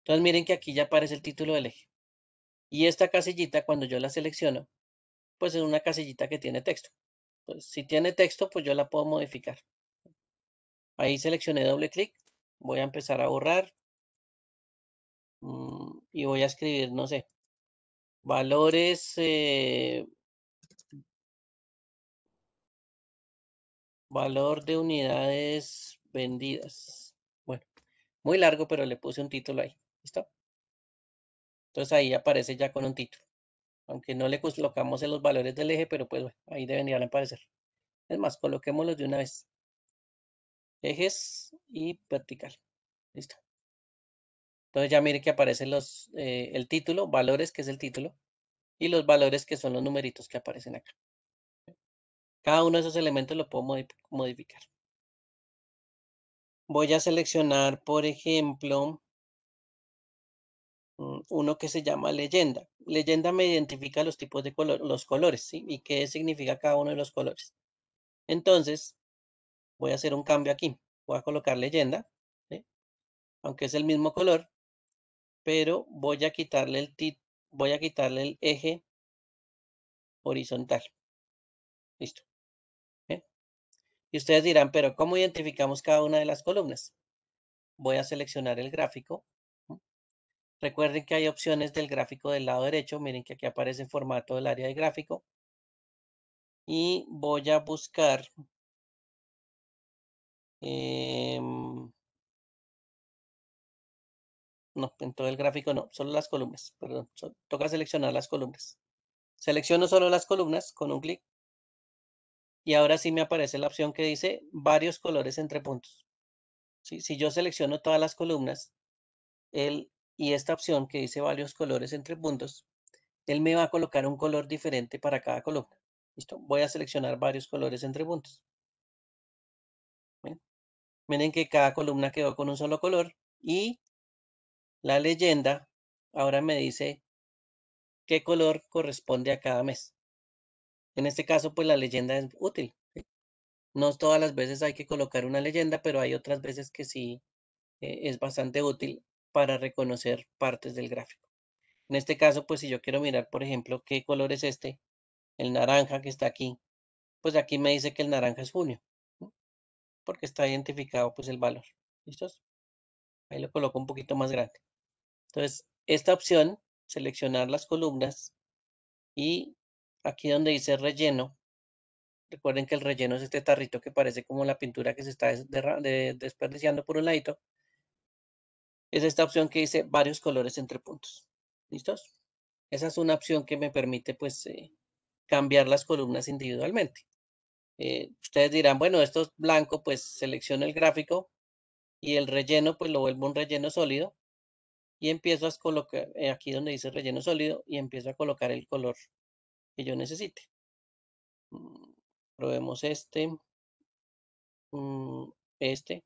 Entonces miren que aquí ya aparece el título del eje. Y esta casillita, cuando yo la selecciono, pues es una casillita que tiene texto. Pues, si tiene texto, pues yo la puedo modificar. Ahí seleccioné doble clic. Voy a empezar a borrar. Mm, y voy a escribir, no sé, valores eh, valor de unidades vendidas. Bueno, muy largo, pero le puse un título ahí. ¿Listo? Entonces ahí aparece ya con un título. Aunque no le colocamos en los valores del eje, pero pues bueno, ahí deberían aparecer. Es más, coloquémoslos de una vez. Ejes y vertical. Listo. Entonces ya mire que aparece los, eh, el título, valores, que es el título, y los valores que son los numeritos que aparecen acá. Cada uno de esos elementos lo puedo modificar. Voy a seleccionar, por ejemplo, Mm, uno que se llama leyenda. Leyenda me identifica los tipos de color, los colores, ¿sí? Y qué significa cada uno de los colores. Entonces, voy a hacer un cambio aquí. Voy a colocar leyenda, aunque es el mismo color, pero voy a quitarle el voy a quitarle el eje horizontal. Listo. Y ustedes dirán, pero ¿cómo identificamos cada una de las columnas? Voy a seleccionar el gráfico Recuerden que hay opciones del gráfico del lado derecho. Miren que aquí aparece en formato del área de gráfico. Y voy a buscar em, no, en todo el gráfico no, solo las columnas, perdón, toca seleccionar las columnas. Selecciono solo las columnas con un clic y ahora sí me aparece la opción que dice varios colores entre puntos. Si yo selecciono todas las columnas, el y esta opción que dice varios colores entre puntos, él me va a colocar un color diferente para cada columna. ¿Listo? Voy a seleccionar varios colores entre puntos. Miren que cada columna quedó con un solo color y la leyenda ahora me dice qué color corresponde a cada mes. En este caso, pues la leyenda es útil. No todas las veces hay que colocar una leyenda, pero hay otras veces que sí eh, es bastante útil para reconocer partes del gráfico. En este caso, pues si yo quiero mirar, por ejemplo, qué color es este, el naranja que está aquí, pues aquí me dice que el naranja es junio, porque está identificado pues el valor. ¿Listos? Ahí lo coloco un poquito más grande. Entonces, esta opción, seleccionar las columnas y aquí donde dice relleno, recuerden que el relleno es este tarrito que parece como la pintura que se está desperdiciando por un ladito, es esta opción que dice varios colores entre puntos. ¿Listos? Esa es una opción que me permite pues eh, cambiar las columnas individualmente. Eh, ustedes dirán, bueno, esto es blanco, pues selecciono el gráfico y el relleno, pues lo vuelvo un relleno sólido y empiezo a colocar, eh, aquí donde dice relleno sólido, y empiezo a colocar el color que yo necesite. Mm, probemos este, mm, este,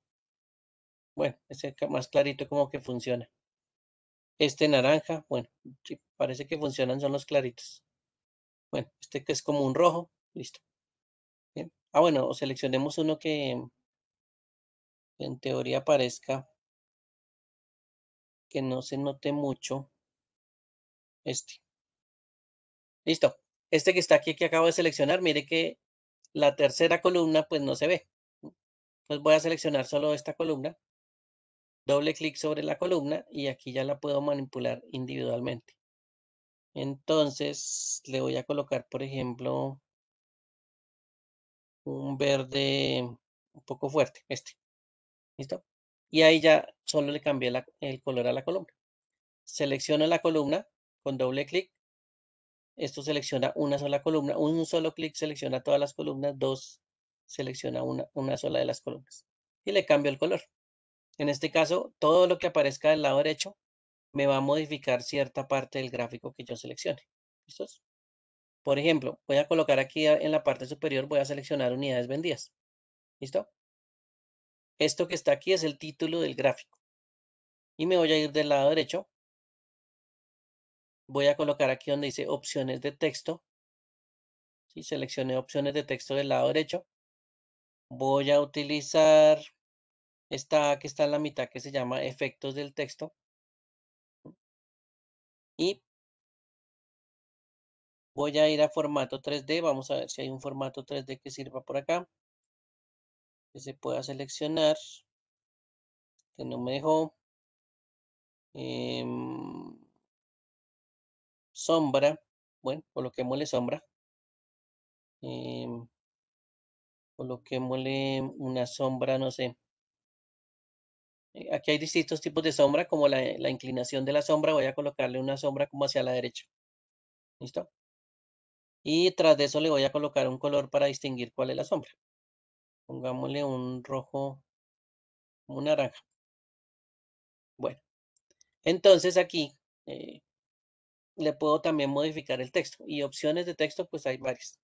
bueno, ese más clarito como que funciona. Este naranja, bueno, parece que funcionan, son los claritos. Bueno, este que es como un rojo, listo. Ah, bueno, seleccionemos uno mm, que en teoría parezca que no se note mucho. Este. Listo. Este que está aquí, que acabo de seleccionar, mire que la tercera columna pues no se ve. Pues voy a seleccionar solo esta columna doble clic sobre la columna y aquí ya la puedo manipular individualmente. Entonces le voy a colocar, por ejemplo, un verde un poco fuerte, este. ¿Listo? Y ahí ya solo le cambié el color a la columna. Selecciono la columna con doble clic. Esto selecciona una sola columna. Un solo clic selecciona todas las columnas. Dos selecciona una, una sola de las columnas. Y le cambio el color. En este caso, todo lo que aparezca del lado derecho me va a modificar cierta parte del gráfico que yo seleccione. listo Por ejemplo, voy a colocar aquí en la parte superior, voy a seleccionar unidades vendidas. ¿Listo? Esto que está aquí es el título del gráfico. Y me voy a ir del lado derecho. Voy a colocar aquí donde dice opciones de texto. Si Seleccioné opciones de texto del lado derecho. Voy a utilizar esta que está en la mitad que se llama efectos del texto. Y voy a ir a formato 3D. Vamos a ver si hay un formato 3D que sirva por acá. Que se pueda seleccionar. Que no me dejó. Em, sombra. Bueno, coloquémosle sombra. Eh, coloquémosle una sombra, no sé. Eh, aquí hay distintos tipos de sombra, como eh, la, inclinación de la sombra. Voy a colocarle una sombra como hacia la derecha. ¿Listo? Y tras de eso le voy a colocar un color para distinguir cuál es la sombra. Pongámosle un rojo, un naranja. Bueno, entonces aquí eh, le puedo también modificar el texto. Y opciones de texto, pues hay varias.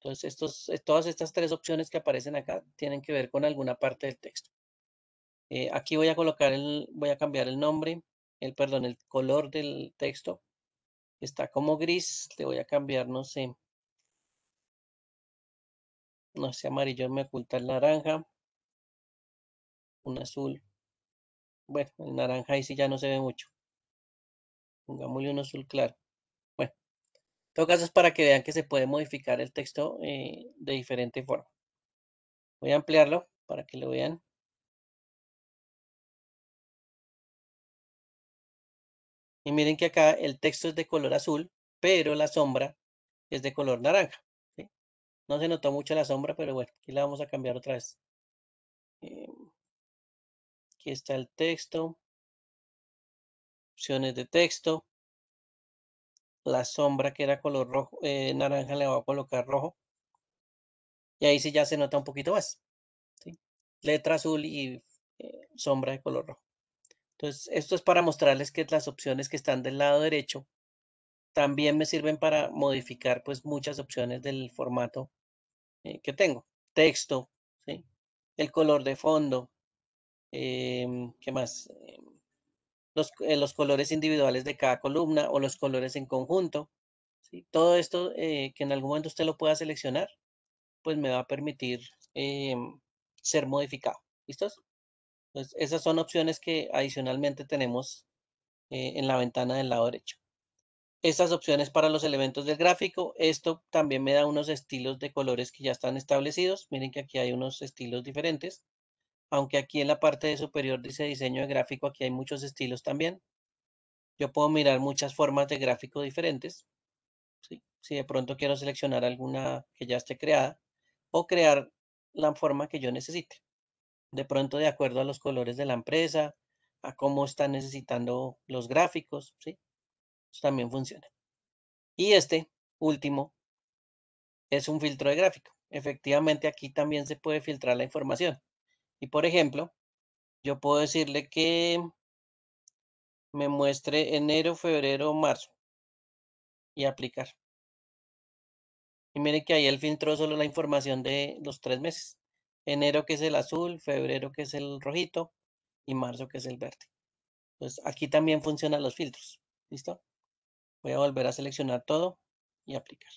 Entonces, todas estas tres opciones que aparecen acá tienen que ver con alguna parte del texto. Eh, aquí voy a colocar el, voy a cambiar el nombre, el perdón, el color del texto. Está como gris, le voy a cambiar, no sé. No sé, amarillo me oculta el naranja. Un azul. Bueno, el naranja ahí sí ya no se ve mucho. Pongámosle un azul claro. Bueno, en todo caso es para que vean que se puede modificar el texto eh, de diferente forma. Voy a ampliarlo para que lo vean. Y miren que acá el texto es de color azul, pero la sombra es de color naranja. No se notó mucho la sombra, pero bueno, aquí la vamos a cambiar otra vez. Eh, aquí está el texto. Opciones de texto. La sombra que era color rojo, eh, naranja le voy a colocar rojo. Y ahí sí ya se nota un poquito más. Letra azul y eh, sombra de color rojo. Entonces, esto es para mostrarles que las opciones que están del lado derecho también me sirven para modificar pues muchas opciones del formato eh, que tengo. Texto, el color de fondo, em, ¿qué más? Em, eh, los, colores individuales de cada columna o los colores en conjunto. Todo esto eh, que en algún momento usted lo pueda seleccionar, pues me va a permitir em, ser modificado. ¿Listos? Pues, esas son opciones que adicionalmente tenemos eh, en la ventana del lado derecho. Estas opciones para los elementos del gráfico, esto también me da unos estilos de colores que ya están establecidos. Miren que aquí hay unos estilos diferentes, aunque aquí en la parte superior dice diseño de gráfico, aquí hay muchos estilos también. Yo puedo mirar muchas formas de gráfico diferentes. Si de pronto quiero seleccionar alguna que ya esté creada o crear la forma que yo necesite de pronto de acuerdo a los colores de la empresa, a cómo están necesitando los gráficos, ¿sí? Eso también funciona. Y este último es un filtro de gráfico. Efectivamente, aquí también se puede filtrar la información. Y por ejemplo, yo puedo decirle que me muestre enero, febrero, marzo y aplicar. Y miren que ahí él filtro solo la información de los tres meses enero que es el azul, febrero que es el rojito y marzo que es el verde. Entonces pues, aquí también funcionan los filtros. ¿Listo? Voy a volver a seleccionar todo y aplicar.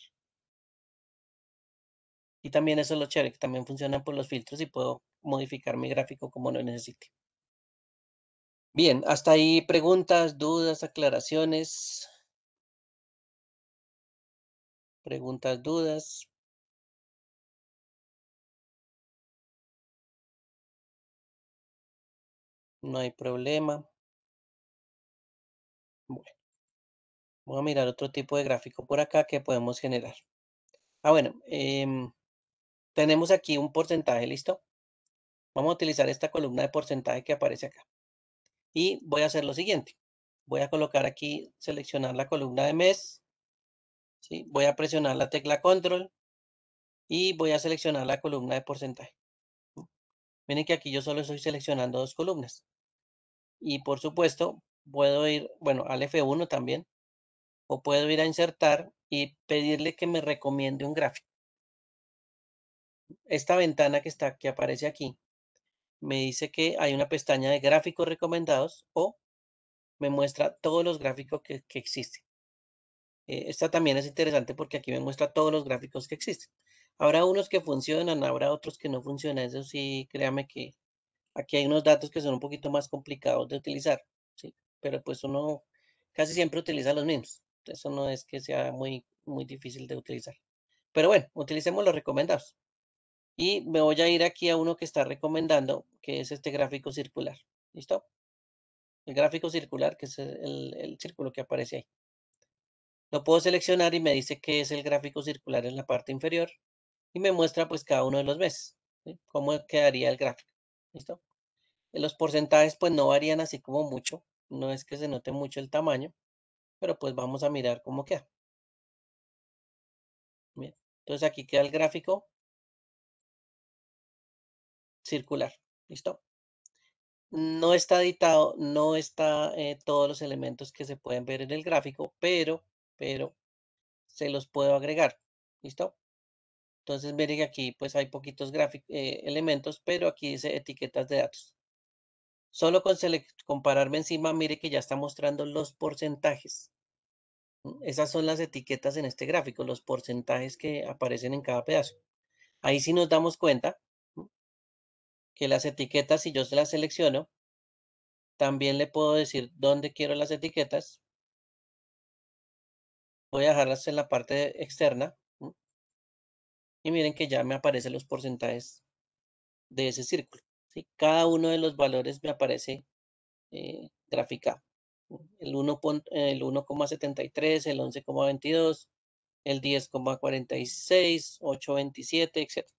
Y también eso es lo chévere, que también funcionan por los filtros y puedo modificar mi gráfico como lo necesite. Bien, hasta ahí preguntas, dudas, aclaraciones. Preguntas, dudas, No hay problema. Bueno, vamos a mirar otro tipo de gráfico por acá que podemos generar. Ah, bueno, em, tenemos aquí un porcentaje, ¿listo? Vamos a utilizar esta columna de porcentaje que aparece acá. Y voy a hacer lo siguiente. Voy a colocar aquí, seleccionar la columna de mes. Voy a presionar la tecla control. Y voy a seleccionar la columna de porcentaje. Miren que aquí yo solo estoy seleccionando dos columnas. Y por supuesto, puedo ir, bueno, al F1 también, o puedo ir a insertar y pedirle que me recomiende un gráfico. Esta ventana que, está, que aparece aquí me dice que hay una pestaña de gráficos recomendados o me muestra todos los gráficos que, que existen. Eh, esta también es interesante porque aquí me muestra todos los gráficos que existen. Habrá unos que funcionan, habrá otros que no funcionan. Eso sí, créame que aquí hay unos datos que son un poquito más complicados de utilizar, ¿sí? Pero pues uno casi siempre utiliza los mismos. Eso no es que sea muy, muy difícil de utilizar. Pero bueno, utilicemos los recomendados. Y me voy a ir aquí a uno que está recomendando, que es este gráfico circular. ¿Listo? El gráfico circular, que es el círculo que aparece ahí. Lo puedo seleccionar y me dice que es el gráfico circular en la parte inferior y me muestra pues cada uno de los meses, cómo quedaría el gráfico. ¿Listo? Eh, los porcentajes pues no varían así como mucho, no es que se note mucho el tamaño, pero pues vamos a mirar cómo queda. Bien. Entonces aquí queda el gráfico circular. ¿Listo? No está editado, no está eh, todos los elementos que se pueden ver en el gráfico, pero, pero se los puedo agregar. ¿Listo? Entonces mire que aquí pues hay poquitos eh, elementos, pero aquí dice etiquetas de datos. Solo con compararme encima, mire que ya está mostrando los porcentajes. Mm, esas son las etiquetas en este gráfico, los porcentajes que aparecen en cada pedazo. Ahí sí nos damos cuenta mm, que las etiquetas, si yo se las selecciono, también le puedo decir dónde quiero las etiquetas. Voy a dejarlas en la parte externa. Y miren que ya me aparecen los porcentajes de ese círculo. Cada uno de los valores me aparece eh, graficado. El 1,73, el 11,22, el 10,46, 8,27, etc.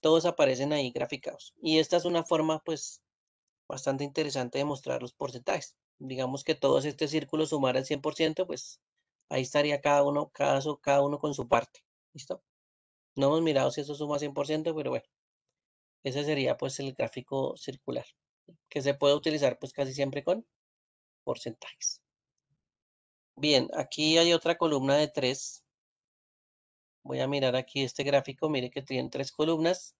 Todos aparecen ahí graficados. Y esta es una forma, pues, bastante interesante de mostrar los porcentajes. Digamos que todos este círculo sumara el 100%, pues ahí estaría cada uno, cada uno con su parte. ¿Listo? No hemos mirado si eso suma 100%, pero bueno, ese sería pues el gráfico circular, que se puede utilizar pues casi siempre con porcentajes. Bien, aquí hay otra columna de tres. Voy a mirar aquí este gráfico, mire que tienen tres columnas.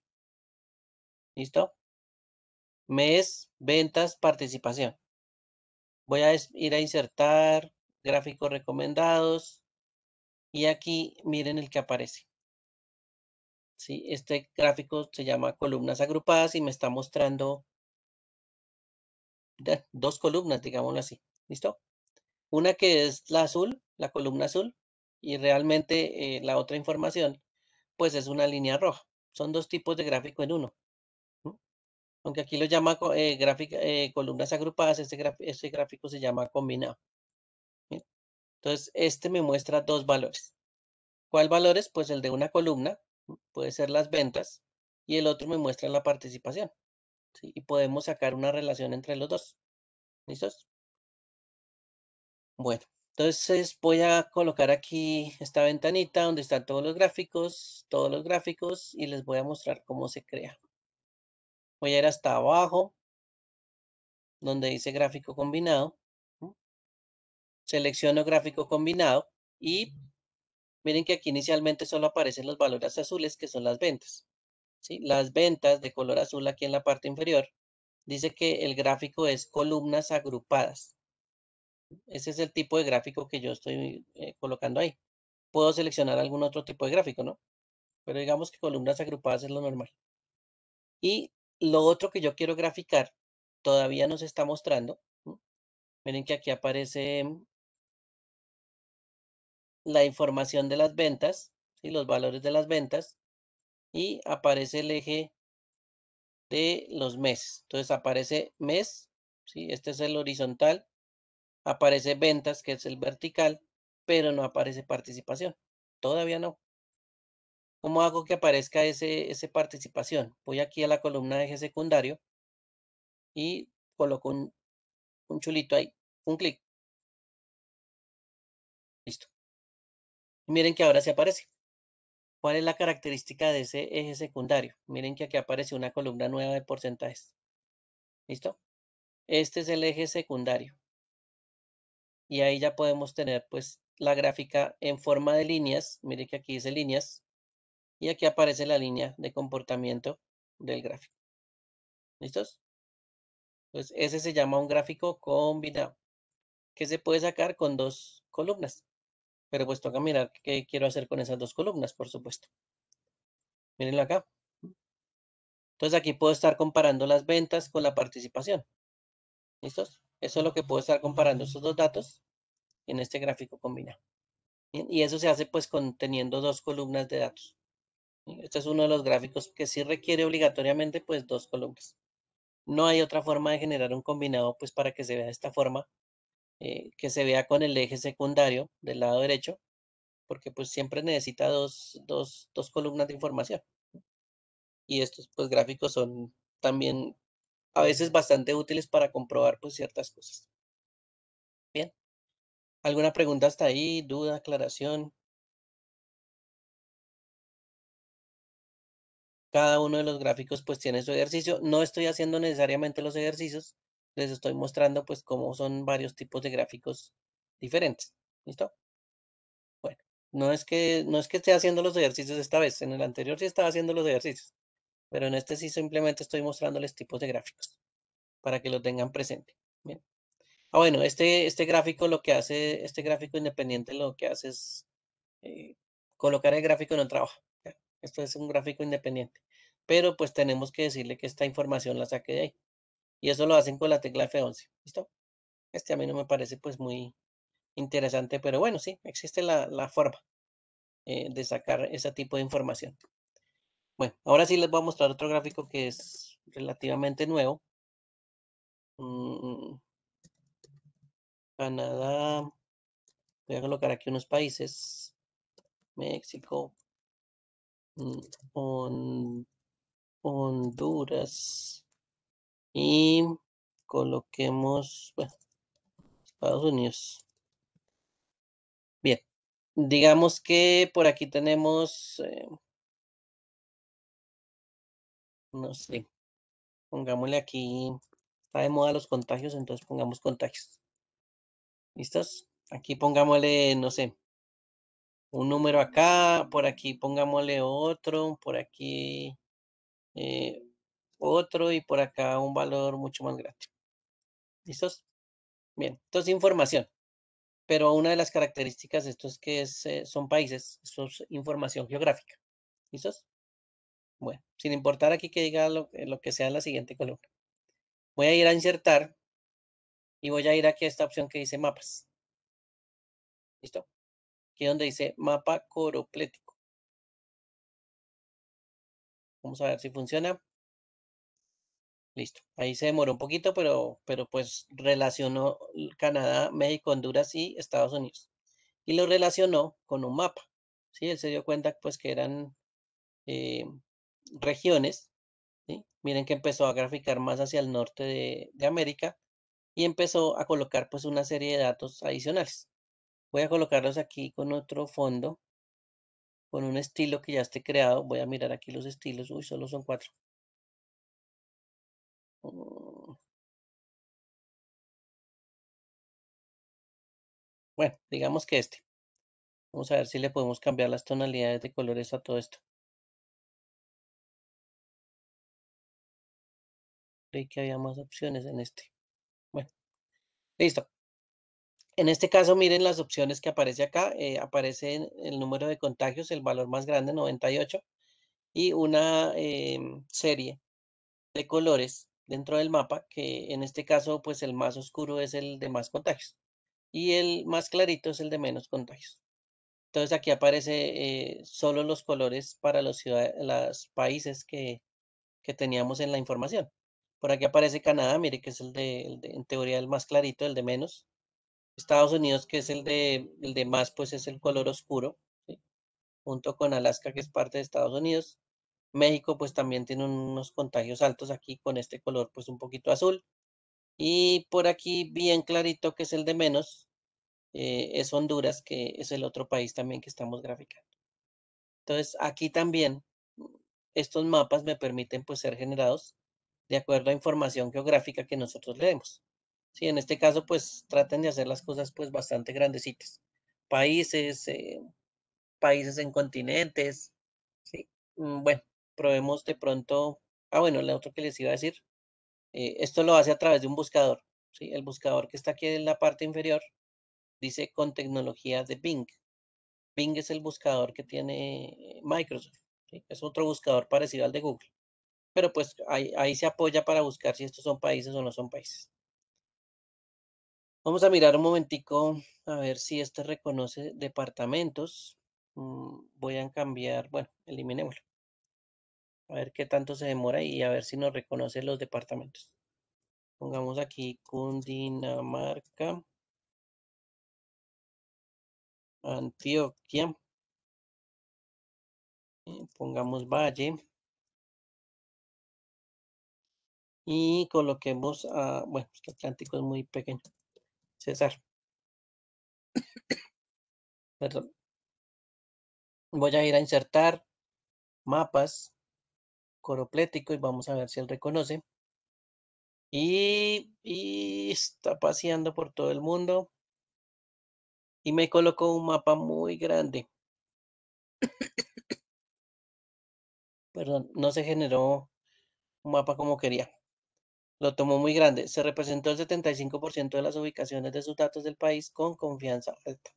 ¿Listo? Mes, ventas, participación. Voy a ir a insertar gráficos recomendados. Y aquí miren el que aparece. Este gráfico se llama columnas agrupadas y me está mostrando dos columnas, digámoslo así. ¿Listo? Una que es la azul, la columna azul, y realmente eh, la otra información, pues es una línea roja. Son dos tipos de gráfico en uno. Aunque aquí lo llama eh, eh, columnas agrupadas, este, este, gráfico se llama combinado. Entonces, este me muestra dos valores. ¿Cuál es? Pues el de una columna, puede ser las ventas, y el otro me muestra la participación. Y podemos sacar una relación entre los dos. ¿Listos? Bueno, entonces voy a colocar aquí esta ventanita donde están todos los gráficos, todos los gráficos, y les voy a mostrar cómo se crea. Voy a ir hasta abajo, donde dice gráfico combinado. Selecciono gráfico combinado y Miren que aquí inicialmente solo aparecen los valores azules, que son las ventas. ¿sí? Las ventas de color azul aquí en la parte inferior. Dice que el gráfico es columnas agrupadas. Ese es el tipo de gráfico que yo estoy eh, colocando ahí. Puedo seleccionar algún otro tipo de gráfico, ¿no? Pero digamos que columnas agrupadas es lo normal. Y lo otro que yo quiero graficar todavía se está mostrando. Miren que aquí aparece la información de las ventas, y los valores de las ventas, y aparece el eje de los meses. Entonces aparece mes, ¿sí? este es el horizontal, aparece ventas, que es el vertical, pero no aparece participación. Todavía no. ¿Cómo hago que aparezca ese, participación? Voy aquí a la columna de eje secundario y coloco un, un chulito ahí, un clic. Listo. Miren que ahora se aparece. ¿Cuál es la característica de ese eje secundario? Miren que aquí aparece una columna nueva de porcentajes. ¿Listo? Este es el eje secundario. Y ahí ya podemos tener pues la gráfica en forma de líneas. Miren que aquí dice líneas. Y aquí aparece la línea de comportamiento del gráfico. ¿Listos? Pues ese se llama un gráfico combinado, que se puede sacar con dos columnas. Pero pues toca mirar qué quiero hacer con esas dos columnas, por supuesto. Mírenlo acá. Entonces aquí puedo estar comparando las ventas con la participación. ¿Listos? Eso es lo que puedo estar comparando esos dos datos en este gráfico combinado. Y eso se hace pues con, teniendo dos columnas de datos. Este es uno de los gráficos que sí requiere obligatoriamente pues dos columnas. No hay otra forma de generar un combinado pues para que se vea de esta forma eh, que se vea con el eje secundario del lado derecho, porque pues siempre necesita dos, dos, dos columnas de información. Y estos pues gráficos son también a veces bastante útiles para comprobar pues ciertas cosas. Bien. ¿Alguna pregunta hasta ahí? ¿Duda? ¿Aclaración? Cada uno de los gráficos pues tiene su ejercicio. No estoy haciendo necesariamente los ejercicios, les estoy mostrando pues cómo son varios tipos de gráficos diferentes. ¿Listo? Bueno, no es que, no es que esté haciendo los ejercicios esta vez. En el anterior sí estaba haciendo los ejercicios. Pero en este sí simplemente estoy mostrándoles tipos de gráficos para que lo tengan presente. Ah, bueno, este, este gráfico lo que hace, este gráfico independiente lo que hace es eh, colocar el gráfico en un trabajo. Esto es un gráfico independiente. Pero pues tenemos que decirle que esta información la saque de ahí. Y eso lo hacen con la tecla F11. ¿Listo? Este a mí no me parece pues muy interesante, pero bueno, sí, existe la, forma eh, de sacar ese tipo de información. Bueno, ahora sí les voy a mostrar otro gráfico que es relativamente nuevo. Mm, Canadá. Voy a colocar aquí unos países. México. Mm, Honduras y coloquemos bueno, Estados Unidos. Bien, digamos que por aquí tenemos, eh, no sé, pongámosle aquí, está de moda los contagios, entonces pongamos contagios. ¿Listos? Aquí pongámosle, no sé, un número acá, por aquí pongámosle otro, por aquí eh, otro y por acá un valor mucho más grande. ¿Listos? Bien, entonces información. Pero una de las características de esto es que eh, son países, esto es información geográfica. ¿Listos? Bueno, sin importar aquí que diga lo, eh, que sea en la siguiente columna. Voy a ir a insertar y voy a ir aquí a esta opción que dice mapas. ¿Listo? Aquí donde dice mapa coroplético. Vamos a ver si funciona. Listo. Ahí se demoró un poquito, pero, pero pues relacionó Canadá, México, Honduras y Estados Unidos. Y lo relacionó con un mapa. ¿sí? Él se dio cuenta pues que eran eh, regiones. Miren que empezó a graficar más hacia el norte de, América y empezó a colocar pues una serie de datos adicionales. Voy a colocarlos aquí con otro fondo, con un estilo que ya esté creado. Voy a mirar aquí los estilos. Uy, solo son cuatro. Oh. Bueno, digamos que este. Vamos a ver si le podemos cambiar las tonalidades de colores a todo esto. Creí que había más opciones en este. Bueno, listo. En este caso, miren las opciones que aparece acá. Eh, aparece el número de contagios, el valor más grande, 98, y una em, serie de colores dentro del mapa, que en este caso, pues el más oscuro es el de más contagios y el más clarito es el de menos contagios. Entonces aquí aparece eh, solo los colores para los, países que, que, teníamos en la información. Por aquí aparece Canadá, mire que es el de, en teoría el más clarito, el de menos. Estados Unidos, que es el de, el de más, pues es el color oscuro, junto con Alaska, que es parte de Estados Unidos. México pues también tiene unos contagios altos aquí con este color pues un poquito azul. Y por aquí bien clarito que es el de menos, eh, es Honduras, que es el otro país también que estamos graficando. Entonces aquí también mm, estos mapas me permiten pues ser generados de acuerdo a información geográfica que nosotros leemos. Sí, en este caso pues traten de hacer las cosas pues bastante grandecitas. Países, eh, países en continentes, sí, mm, bueno, probemos de pronto, ah bueno, lo otro que les iba a decir, eh, esto lo hace a través de un buscador, ¿sí? el buscador que está aquí en la parte inferior dice con tecnología de Bing. Bing es el buscador que tiene Microsoft, es otro buscador parecido al de Google, pero pues ahí, ahí se apoya para buscar si estos son países o no son países. Vamos a mirar un momentico a ver si este reconoce departamentos. Mm, voy a cambiar, bueno, eliminémoslo. A ver qué tanto se demora y a ver si nos reconoce los departamentos. Pongamos aquí Cundinamarca, Antioquia, eh, pongamos Valle y coloquemos a, bueno, el Atlántico es muy pequeño, César. Perdón. Voy a ir a insertar mapas coroplético y vamos a ver si él reconoce. Y, está paseando por todo el mundo. Y me colocó un mapa muy grande. Perdón, no se generó un mapa como quería. Lo tomó muy grande. Se representó el 75% de las ubicaciones de sus datos del país con confianza alta.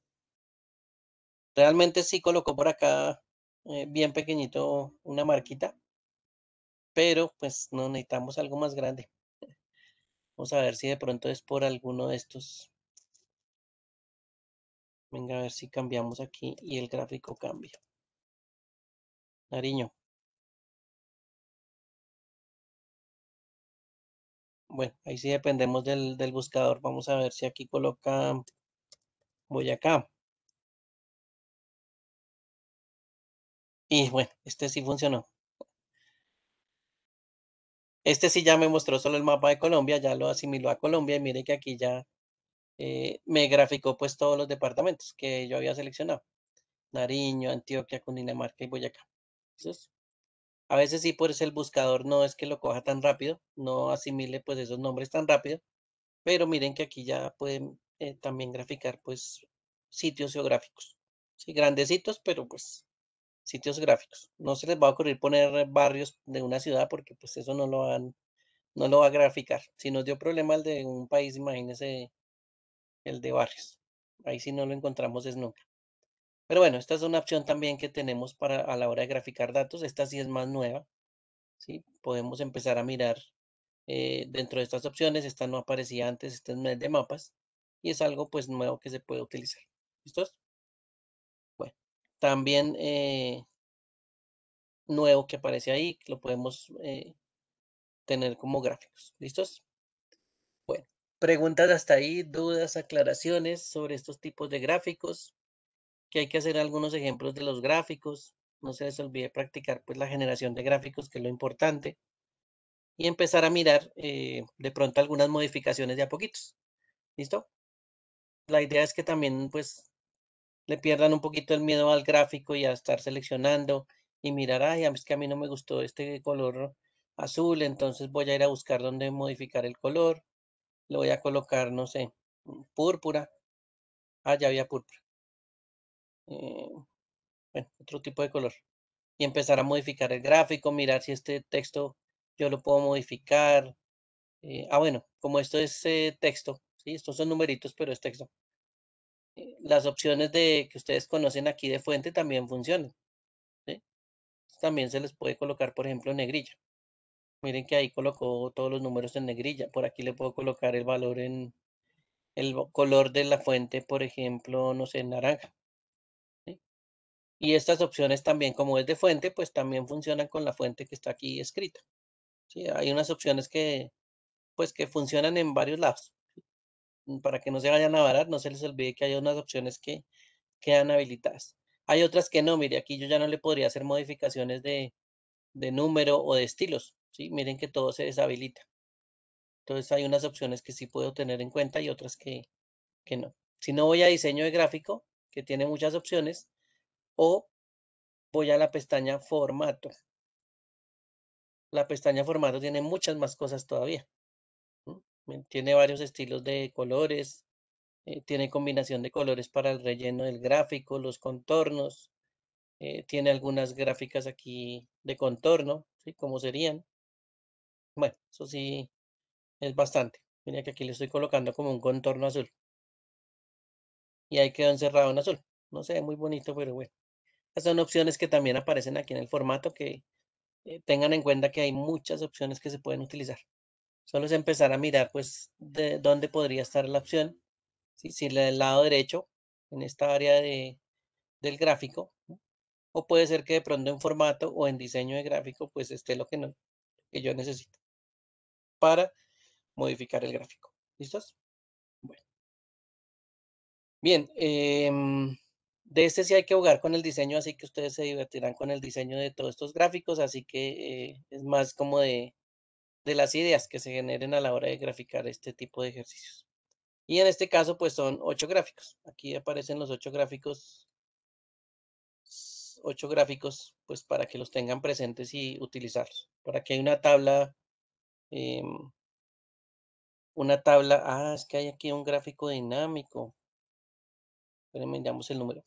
Realmente sí colocó por acá eh, bien pequeñito una marquita pero pues no necesitamos algo más grande. Vamos a ver si de pronto es por alguno de estos. Venga, a ver si cambiamos aquí y el gráfico cambia. Nariño. Bueno, ahí sí dependemos del, del buscador. Vamos a ver si aquí coloca Boyacá. Y bueno, este sí funcionó. Este sí ya me mostró solo el mapa de Colombia, ya lo asimiló a Colombia y miren que aquí ya eh, me graficó pues todos los departamentos que yo había seleccionado. Nariño, Antioquia, Cundinamarca y Boyacá. a veces sí, por eso el buscador no es que lo coja tan rápido, no asimile pues esos nombres tan rápido, pero miren que aquí ya pueden eh, también graficar pues sitios geográficos. Sí, grandecitos, pero pues sitios gráficos. No se les va a ocurrir poner barrios de una ciudad porque pues eso no lo van, no lo va a graficar. Si nos dio problema el de un país, imagínense el de barrios. Ahí si no lo encontramos es nunca. Pero bueno, esta es una opción también que tenemos para a la hora de graficar datos. Esta sí es más nueva. Podemos empezar a mirar eh, dentro de estas opciones. Esta no aparecía antes, esta es de mapas. Y es algo pues nuevo que se puede utilizar. ¿Listos? también eh, nuevo que aparece ahí, que lo podemos eh, tener como gráficos. ¿Listos? Bueno, preguntas hasta ahí, dudas, aclaraciones sobre estos tipos de gráficos, que hay que hacer algunos ejemplos de los gráficos. No se les olvide practicar pues la generación de gráficos, que es lo importante. Y empezar a mirar eh, de pronto algunas modificaciones de a poquitos. ¿Listo? La idea es que también pues le pierdan un poquito el miedo al gráfico y a estar seleccionando y mirar, ay, es que a mí no me gustó este color azul, entonces voy a ir a buscar dónde modificar el color. Le voy a colocar, no sé, mm, púrpura. Ah, ya había púrpura. Eh, bueno, otro tipo de color. Y empezar a modificar el gráfico, mirar si este texto yo lo puedo modificar. Eh, ah, bueno, como esto es eh, texto, ¿sí? estos son numeritos, pero es texto las opciones de, que ustedes conocen aquí de fuente también funcionan. También se les puede colocar, por ejemplo, negrilla. Miren que ahí colocó todos los números en negrilla. Por aquí le puedo colocar el valor en el color de la fuente, por ejemplo, no sé, naranja. Y estas opciones también, como es de fuente, pues también funcionan con la fuente que está aquí escrita. Hay unas opciones que, pues, que funcionan en varios lados. Mm, para que no se vayan a varar, no se les olvide que hay unas opciones que quedan habilitadas. Hay otras que no, mire, aquí yo ya no le podría hacer modificaciones de, de número o de estilos, ¿sí? Miren que todo se deshabilita. Entonces hay unas opciones que sí puedo tener en cuenta y otras que, que no. Si no voy a diseño de gráfico, que tiene muchas opciones, o voy a la pestaña formato. La pestaña formato tiene muchas más cosas todavía tiene varios estilos de colores, eh, tiene combinación de colores para el relleno del gráfico, los contornos, eh, tiene algunas gráficas aquí de contorno, ¿sí? Como serían. Bueno, eso sí es bastante. Mira que aquí le estoy colocando como un contorno azul. Y ahí quedó encerrado en azul. No sé, muy bonito, pero bueno. Estas son opciones que también aparecen aquí en el formato que eh, tengan en cuenta que hay muchas opciones que se pueden utilizar solo es empezar a mirar pues de dónde podría estar la opción. Si, si la del lado derecho, en esta área de, del gráfico, o puede ser que de pronto en formato o en diseño de gráfico pues esté lo que, no, que yo necesito para modificar el gráfico. ¿Listos? Bueno. Bien, em, de este sí hay que jugar con el diseño, así que ustedes se divertirán con el diseño de todos estos gráficos, así que eh, es más como de de las ideas que se generen a la hora de graficar este tipo de ejercicios. Y en este caso, pues son ocho gráficos. Aquí aparecen los ocho gráficos, ocho gráficos, pues para que los tengan presentes y utilizarlos. Por aquí hay una tabla, em, una tabla, ah, es que hay aquí un gráfico dinámico. Espérenme, damos el número.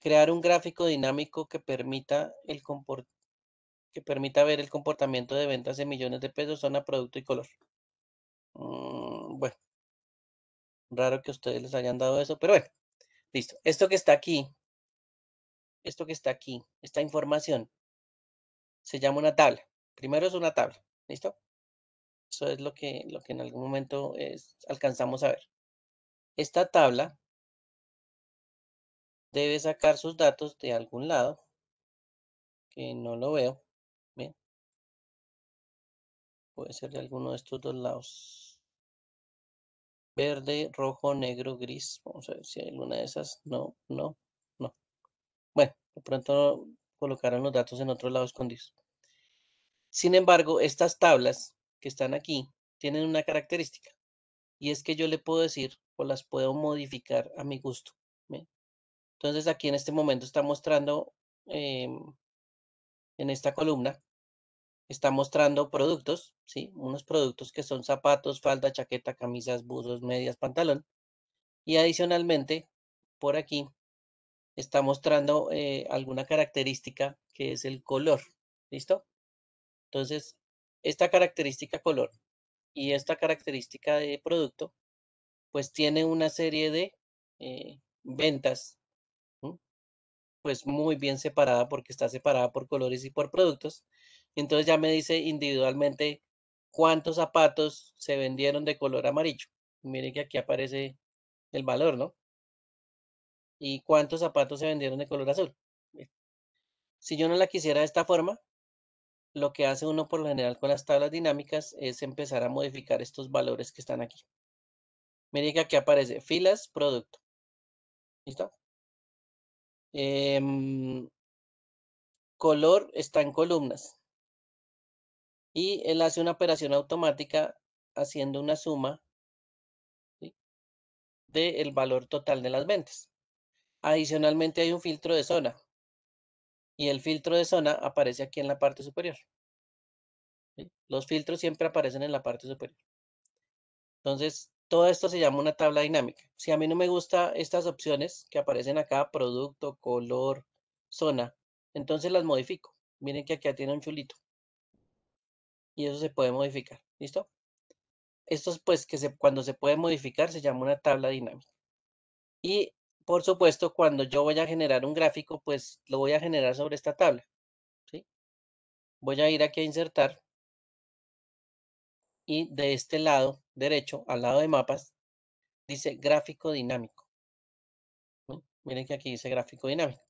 Crear un gráfico dinámico que permita el comportamiento que permita ver el comportamiento de ventas de millones de pesos, zona, producto y color. Mm, bueno, raro que ustedes les hayan dado eso, pero bueno, listo. Esto que está aquí, esto que está aquí, esta información, se llama una tabla. Primero es una tabla, ¿listo? Eso es lo que, lo que en algún momento alcanzamos a ver. Esta tabla debe sacar sus datos de algún lado, que no lo veo puede ser de alguno de estos dos lados. Verde, rojo, negro, gris. Vamos a ver si hay alguna de esas. No, no, no. Bueno, de pronto colocaron los datos en otro lado escondidos. Sin embargo, estas tablas que están aquí tienen una característica. Y es que yo le puedo decir o las puedo modificar a mi gusto. Entonces aquí en este momento está mostrando em, en esta columna está mostrando productos, ¿sí? Unos productos que son zapatos, falda, chaqueta, camisas, buzos, medias, pantalón. Y adicionalmente, por aquí, está mostrando eh, alguna característica que es el color, ¿listo? Entonces, esta característica color y esta característica de producto, pues tiene una serie de eh, ventas, pues muy bien separada porque está separada por colores y por productos entonces ya me dice individualmente cuántos zapatos se vendieron de color amarillo. Miren que aquí aparece el valor, ¿no? Y cuántos zapatos se vendieron de color azul. Si yo no la quisiera de esta forma, lo que hace uno por lo general con las tablas dinámicas es empezar a modificar estos valores que están aquí. Miren que aquí aparece filas, producto. ¿Listo? Em, color está en columnas y él hace una operación automática haciendo una suma del valor total de las ventas. Adicionalmente hay un filtro de zona y el filtro de zona aparece aquí en la parte superior. Los filtros siempre aparecen en la parte superior. Entonces, todo esto se llama una tabla dinámica. Si a mí no me gustan estas opciones que aparecen acá, producto, color, zona, entonces las modifico. Miren que aquí tiene un chulito y eso se puede modificar. ¿Listo? Esto es pues que se, cuando se puede modificar se llama una tabla dinámica. Y por supuesto, cuando yo voy a generar un gráfico, pues lo voy a generar sobre esta tabla. ¿sí? Voy a ir aquí a insertar. Y de este lado derecho, al lado de mapas, dice gráfico dinámico. Miren que aquí dice gráfico dinámico.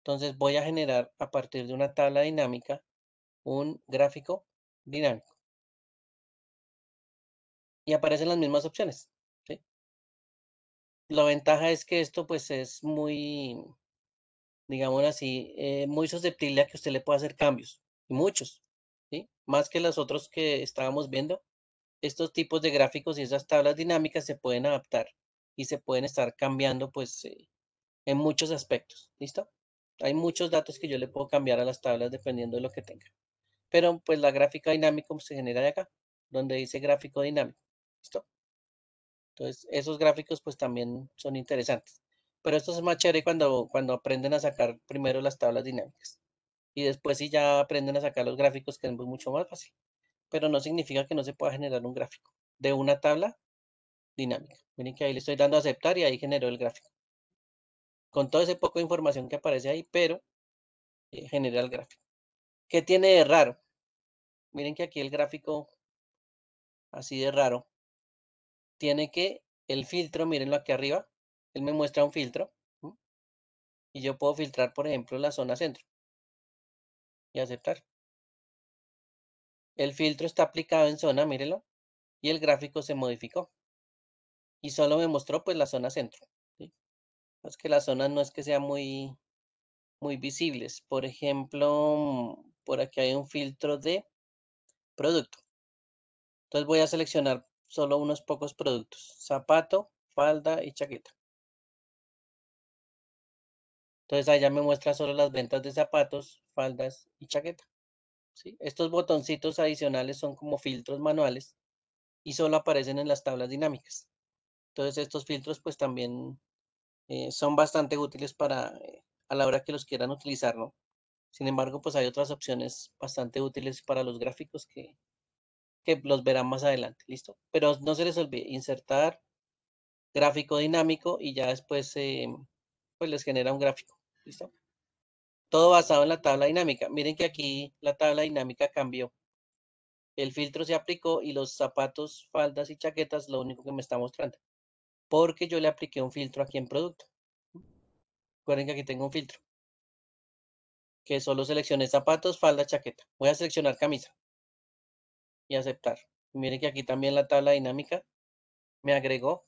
Entonces voy a generar a partir de una tabla dinámica un gráfico dinámico. Y aparecen las mismas opciones. La ventaja es que esto pues es muy, digamos así, eh, muy susceptible a que usted le pueda hacer cambios. Y muchos. Más que los otros que estábamos viendo, estos tipos de gráficos y esas tablas dinámicas se pueden adaptar y se pueden estar cambiando pues eh, en muchos aspectos. ¿Listo? Hay muchos datos que yo le puedo cambiar a las tablas dependiendo de lo que tenga pero pues la gráfica dinámica pues, se genera de acá, donde dice gráfico dinámico. ¿Listo? Entonces, esos gráficos pues también son interesantes. Pero esto es más chévere cuando, cuando aprenden a sacar primero las tablas dinámicas. Y después si ya aprenden a sacar los gráficos, que es pues mucho más fácil. Pero no significa que no se pueda generar un gráfico de una tabla dinámica. Miren que ahí le estoy dando a aceptar y ahí generó el gráfico. Con todo ese poco de información que aparece ahí, pero eh, genera el gráfico. ¿Qué tiene de raro? miren que aquí el gráfico, así de raro, tiene que el filtro, mírenlo aquí arriba, él me muestra un filtro, y yo puedo filtrar, por ejemplo, la zona centro, y aceptar. El filtro está aplicado en zona, mírenlo, y el gráfico se modificó, y solo me mostró, pues, la zona centro. Es pues, que las zonas no es que sean muy, muy visibles, por ejemplo, mm, por aquí hay un filtro de producto. Entonces voy a seleccionar solo unos pocos productos, zapato, falda y chaqueta. Entonces allá me muestra solo las ventas de zapatos, faldas y chaqueta. ¿Sí? Estos botoncitos adicionales son como filtros manuales y solo aparecen en las tablas dinámicas. Entonces estos filtros pues también eh, son bastante útiles para eh, a la hora que los quieran utilizar, ¿no? Sin embargo, pues hay otras opciones bastante útiles para los gráficos que, los verán más adelante, ¿listo? Pero no se les olvide insertar gráfico dinámico y ya después eh, pues les genera un gráfico, ¿listo? Todo basado en la tabla dinámica. Miren que aquí la tabla dinámica cambió. El filtro se aplicó y los zapatos, faldas y chaquetas lo único que me está mostrando. Porque yo le apliqué un filtro aquí en producto. Recuerden que aquí tengo un filtro que solo seleccioné zapatos, falda, chaqueta. Voy a seleccionar camisa y aceptar. Miren que aquí también la tabla dinámica me agregó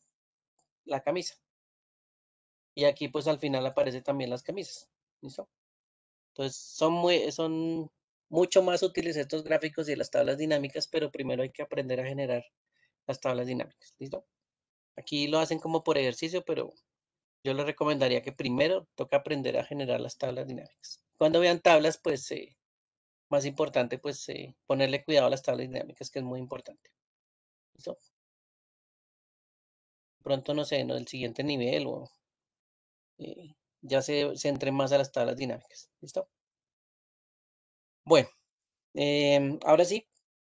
la camisa. Y aquí pues al final aparece también las camisas. ¿Listo? Entonces son, muy, son mucho más útiles estos gráficos y las tablas dinámicas, pero primero hay que aprender a generar las tablas dinámicas. ¿Listo? Aquí lo hacen como por ejercicio, pero yo le recomendaría que primero toca aprender a generar las tablas dinámicas. Cuando vean tablas, pues eh, más importante, pues eh, ponerle cuidado a las tablas dinámicas, que es muy importante. ¿Listo? Pronto, no sé, en el siguiente nivel o eh, ya se, se entre más a las tablas dinámicas. ¿Listo? Bueno, em, ahora sí,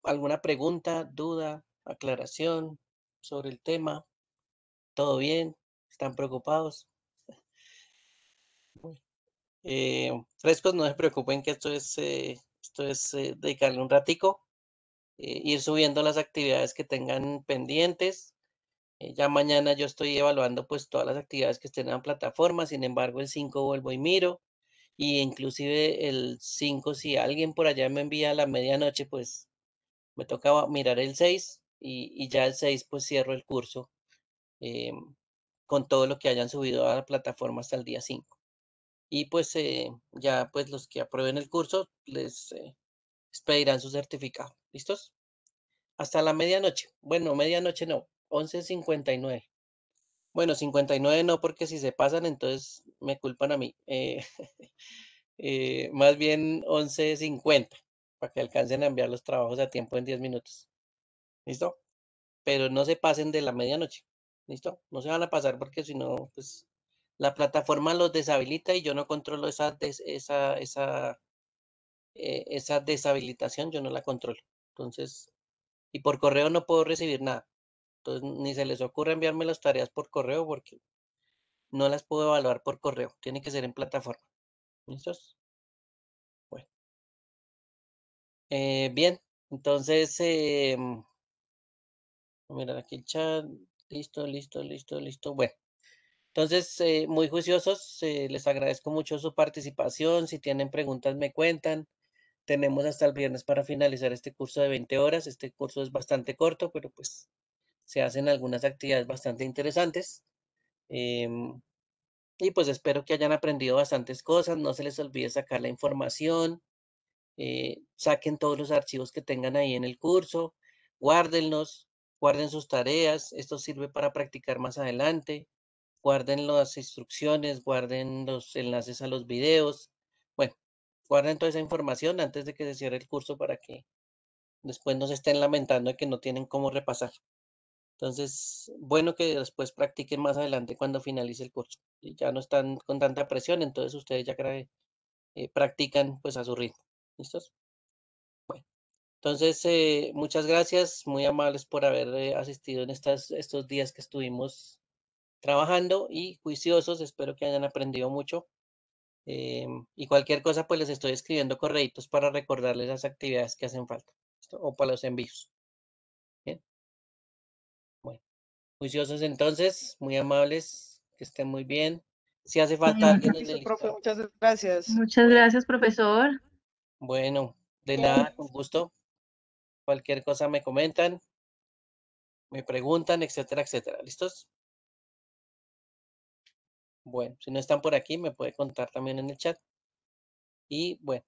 ¿alguna pregunta, duda, aclaración sobre el tema? ¿Todo bien? están preocupados. Eh, frescos, no se preocupen que esto es, eh, esto es eh, dedicarle un ratico, eh, ir subiendo las actividades que tengan pendientes. ya mañana yo estoy evaluando pues todas las actividades que estén en la plataforma, sin embargo el 5 vuelvo y miro, y inclusive el 5 si alguien por allá me envía a la medianoche pues me toca mirar el 6 y, y ya el 6 pues cierro el curso. Em, con todo lo que hayan subido a la plataforma hasta el día 5. Y pues eh, ya pues los que aprueben el curso les, eh, pedirán su certificado. ¿Listos? Hasta la medianoche. Bueno, medianoche no, 11.59. Bueno, 59 no, porque si se pasan, entonces me culpan a mí. Eh, más bien 11.50, para que alcancen a enviar los trabajos a tiempo en 10 minutos. ¿Listo? Pero no se pasen de la medianoche. ¿Listo? No se van a pasar porque si no, pues la plataforma los deshabilita y yo no controlo esa, esa, esa, eh, esa deshabilitación, yo no la controlo. Entonces, y por correo no puedo recibir nada. Entonces, ni se les ocurre enviarme las tareas por correo porque no las puedo evaluar por correo. Tiene que ser en plataforma. ¿Listos? Bueno. Eh, bien, entonces, eh, mirar aquí el chat. Listo, listo, listo, listo. Bueno, entonces, eh, muy juiciosos, eh, les agradezco mucho su participación. Si tienen preguntas, me cuentan. Tenemos hasta el viernes para finalizar este curso de 20 horas. Este curso es bastante corto, pero pues se hacen algunas actividades bastante interesantes. Em, y pues espero que hayan aprendido bastantes cosas. No se les olvide sacar la información. Eh, saquen todos los archivos que tengan ahí en el curso. Guárdenlos guarden sus tareas, esto sirve para practicar más adelante, guarden las instrucciones, guarden los enlaces a los videos, bueno, guarden toda esa información antes de que se cierre el curso para que después no se estén lamentando de que no tienen cómo repasar. Entonces, bueno que después practiquen más adelante cuando finalice el curso. ya no están con tanta presión, entonces ustedes ya eh, practican pues a su ritmo. ¿Listos? Entonces, eh, muchas gracias, muy amables por haber eh, asistido en estas, estos días que estuvimos trabajando y juiciosos. Espero que hayan aprendido mucho. Eh, y cualquier cosa, pues les estoy escribiendo correitos para recordarles las actividades que hacen falta o para los envíos. Bien. Bueno, juiciosos entonces, muy amables, que estén muy bien. Si hace falta alguien Muchas gracias. Muchas gracias, profesor. Bueno, de nada, con gusto. Cualquier cosa me comentan, me preguntan, etcétera, etcétera. ¿Listos? Bueno, si no están por aquí, me puede contar también en el chat. Y bueno,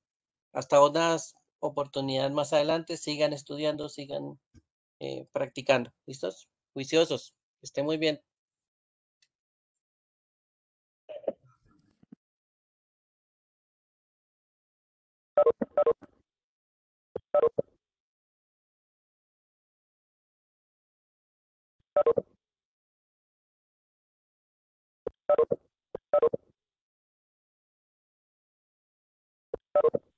hasta otras oportunidades más adelante, sigan estudiando, sigan eh, practicando. ¿Listos? Juiciosos. Estén esté muy bien. Thank you.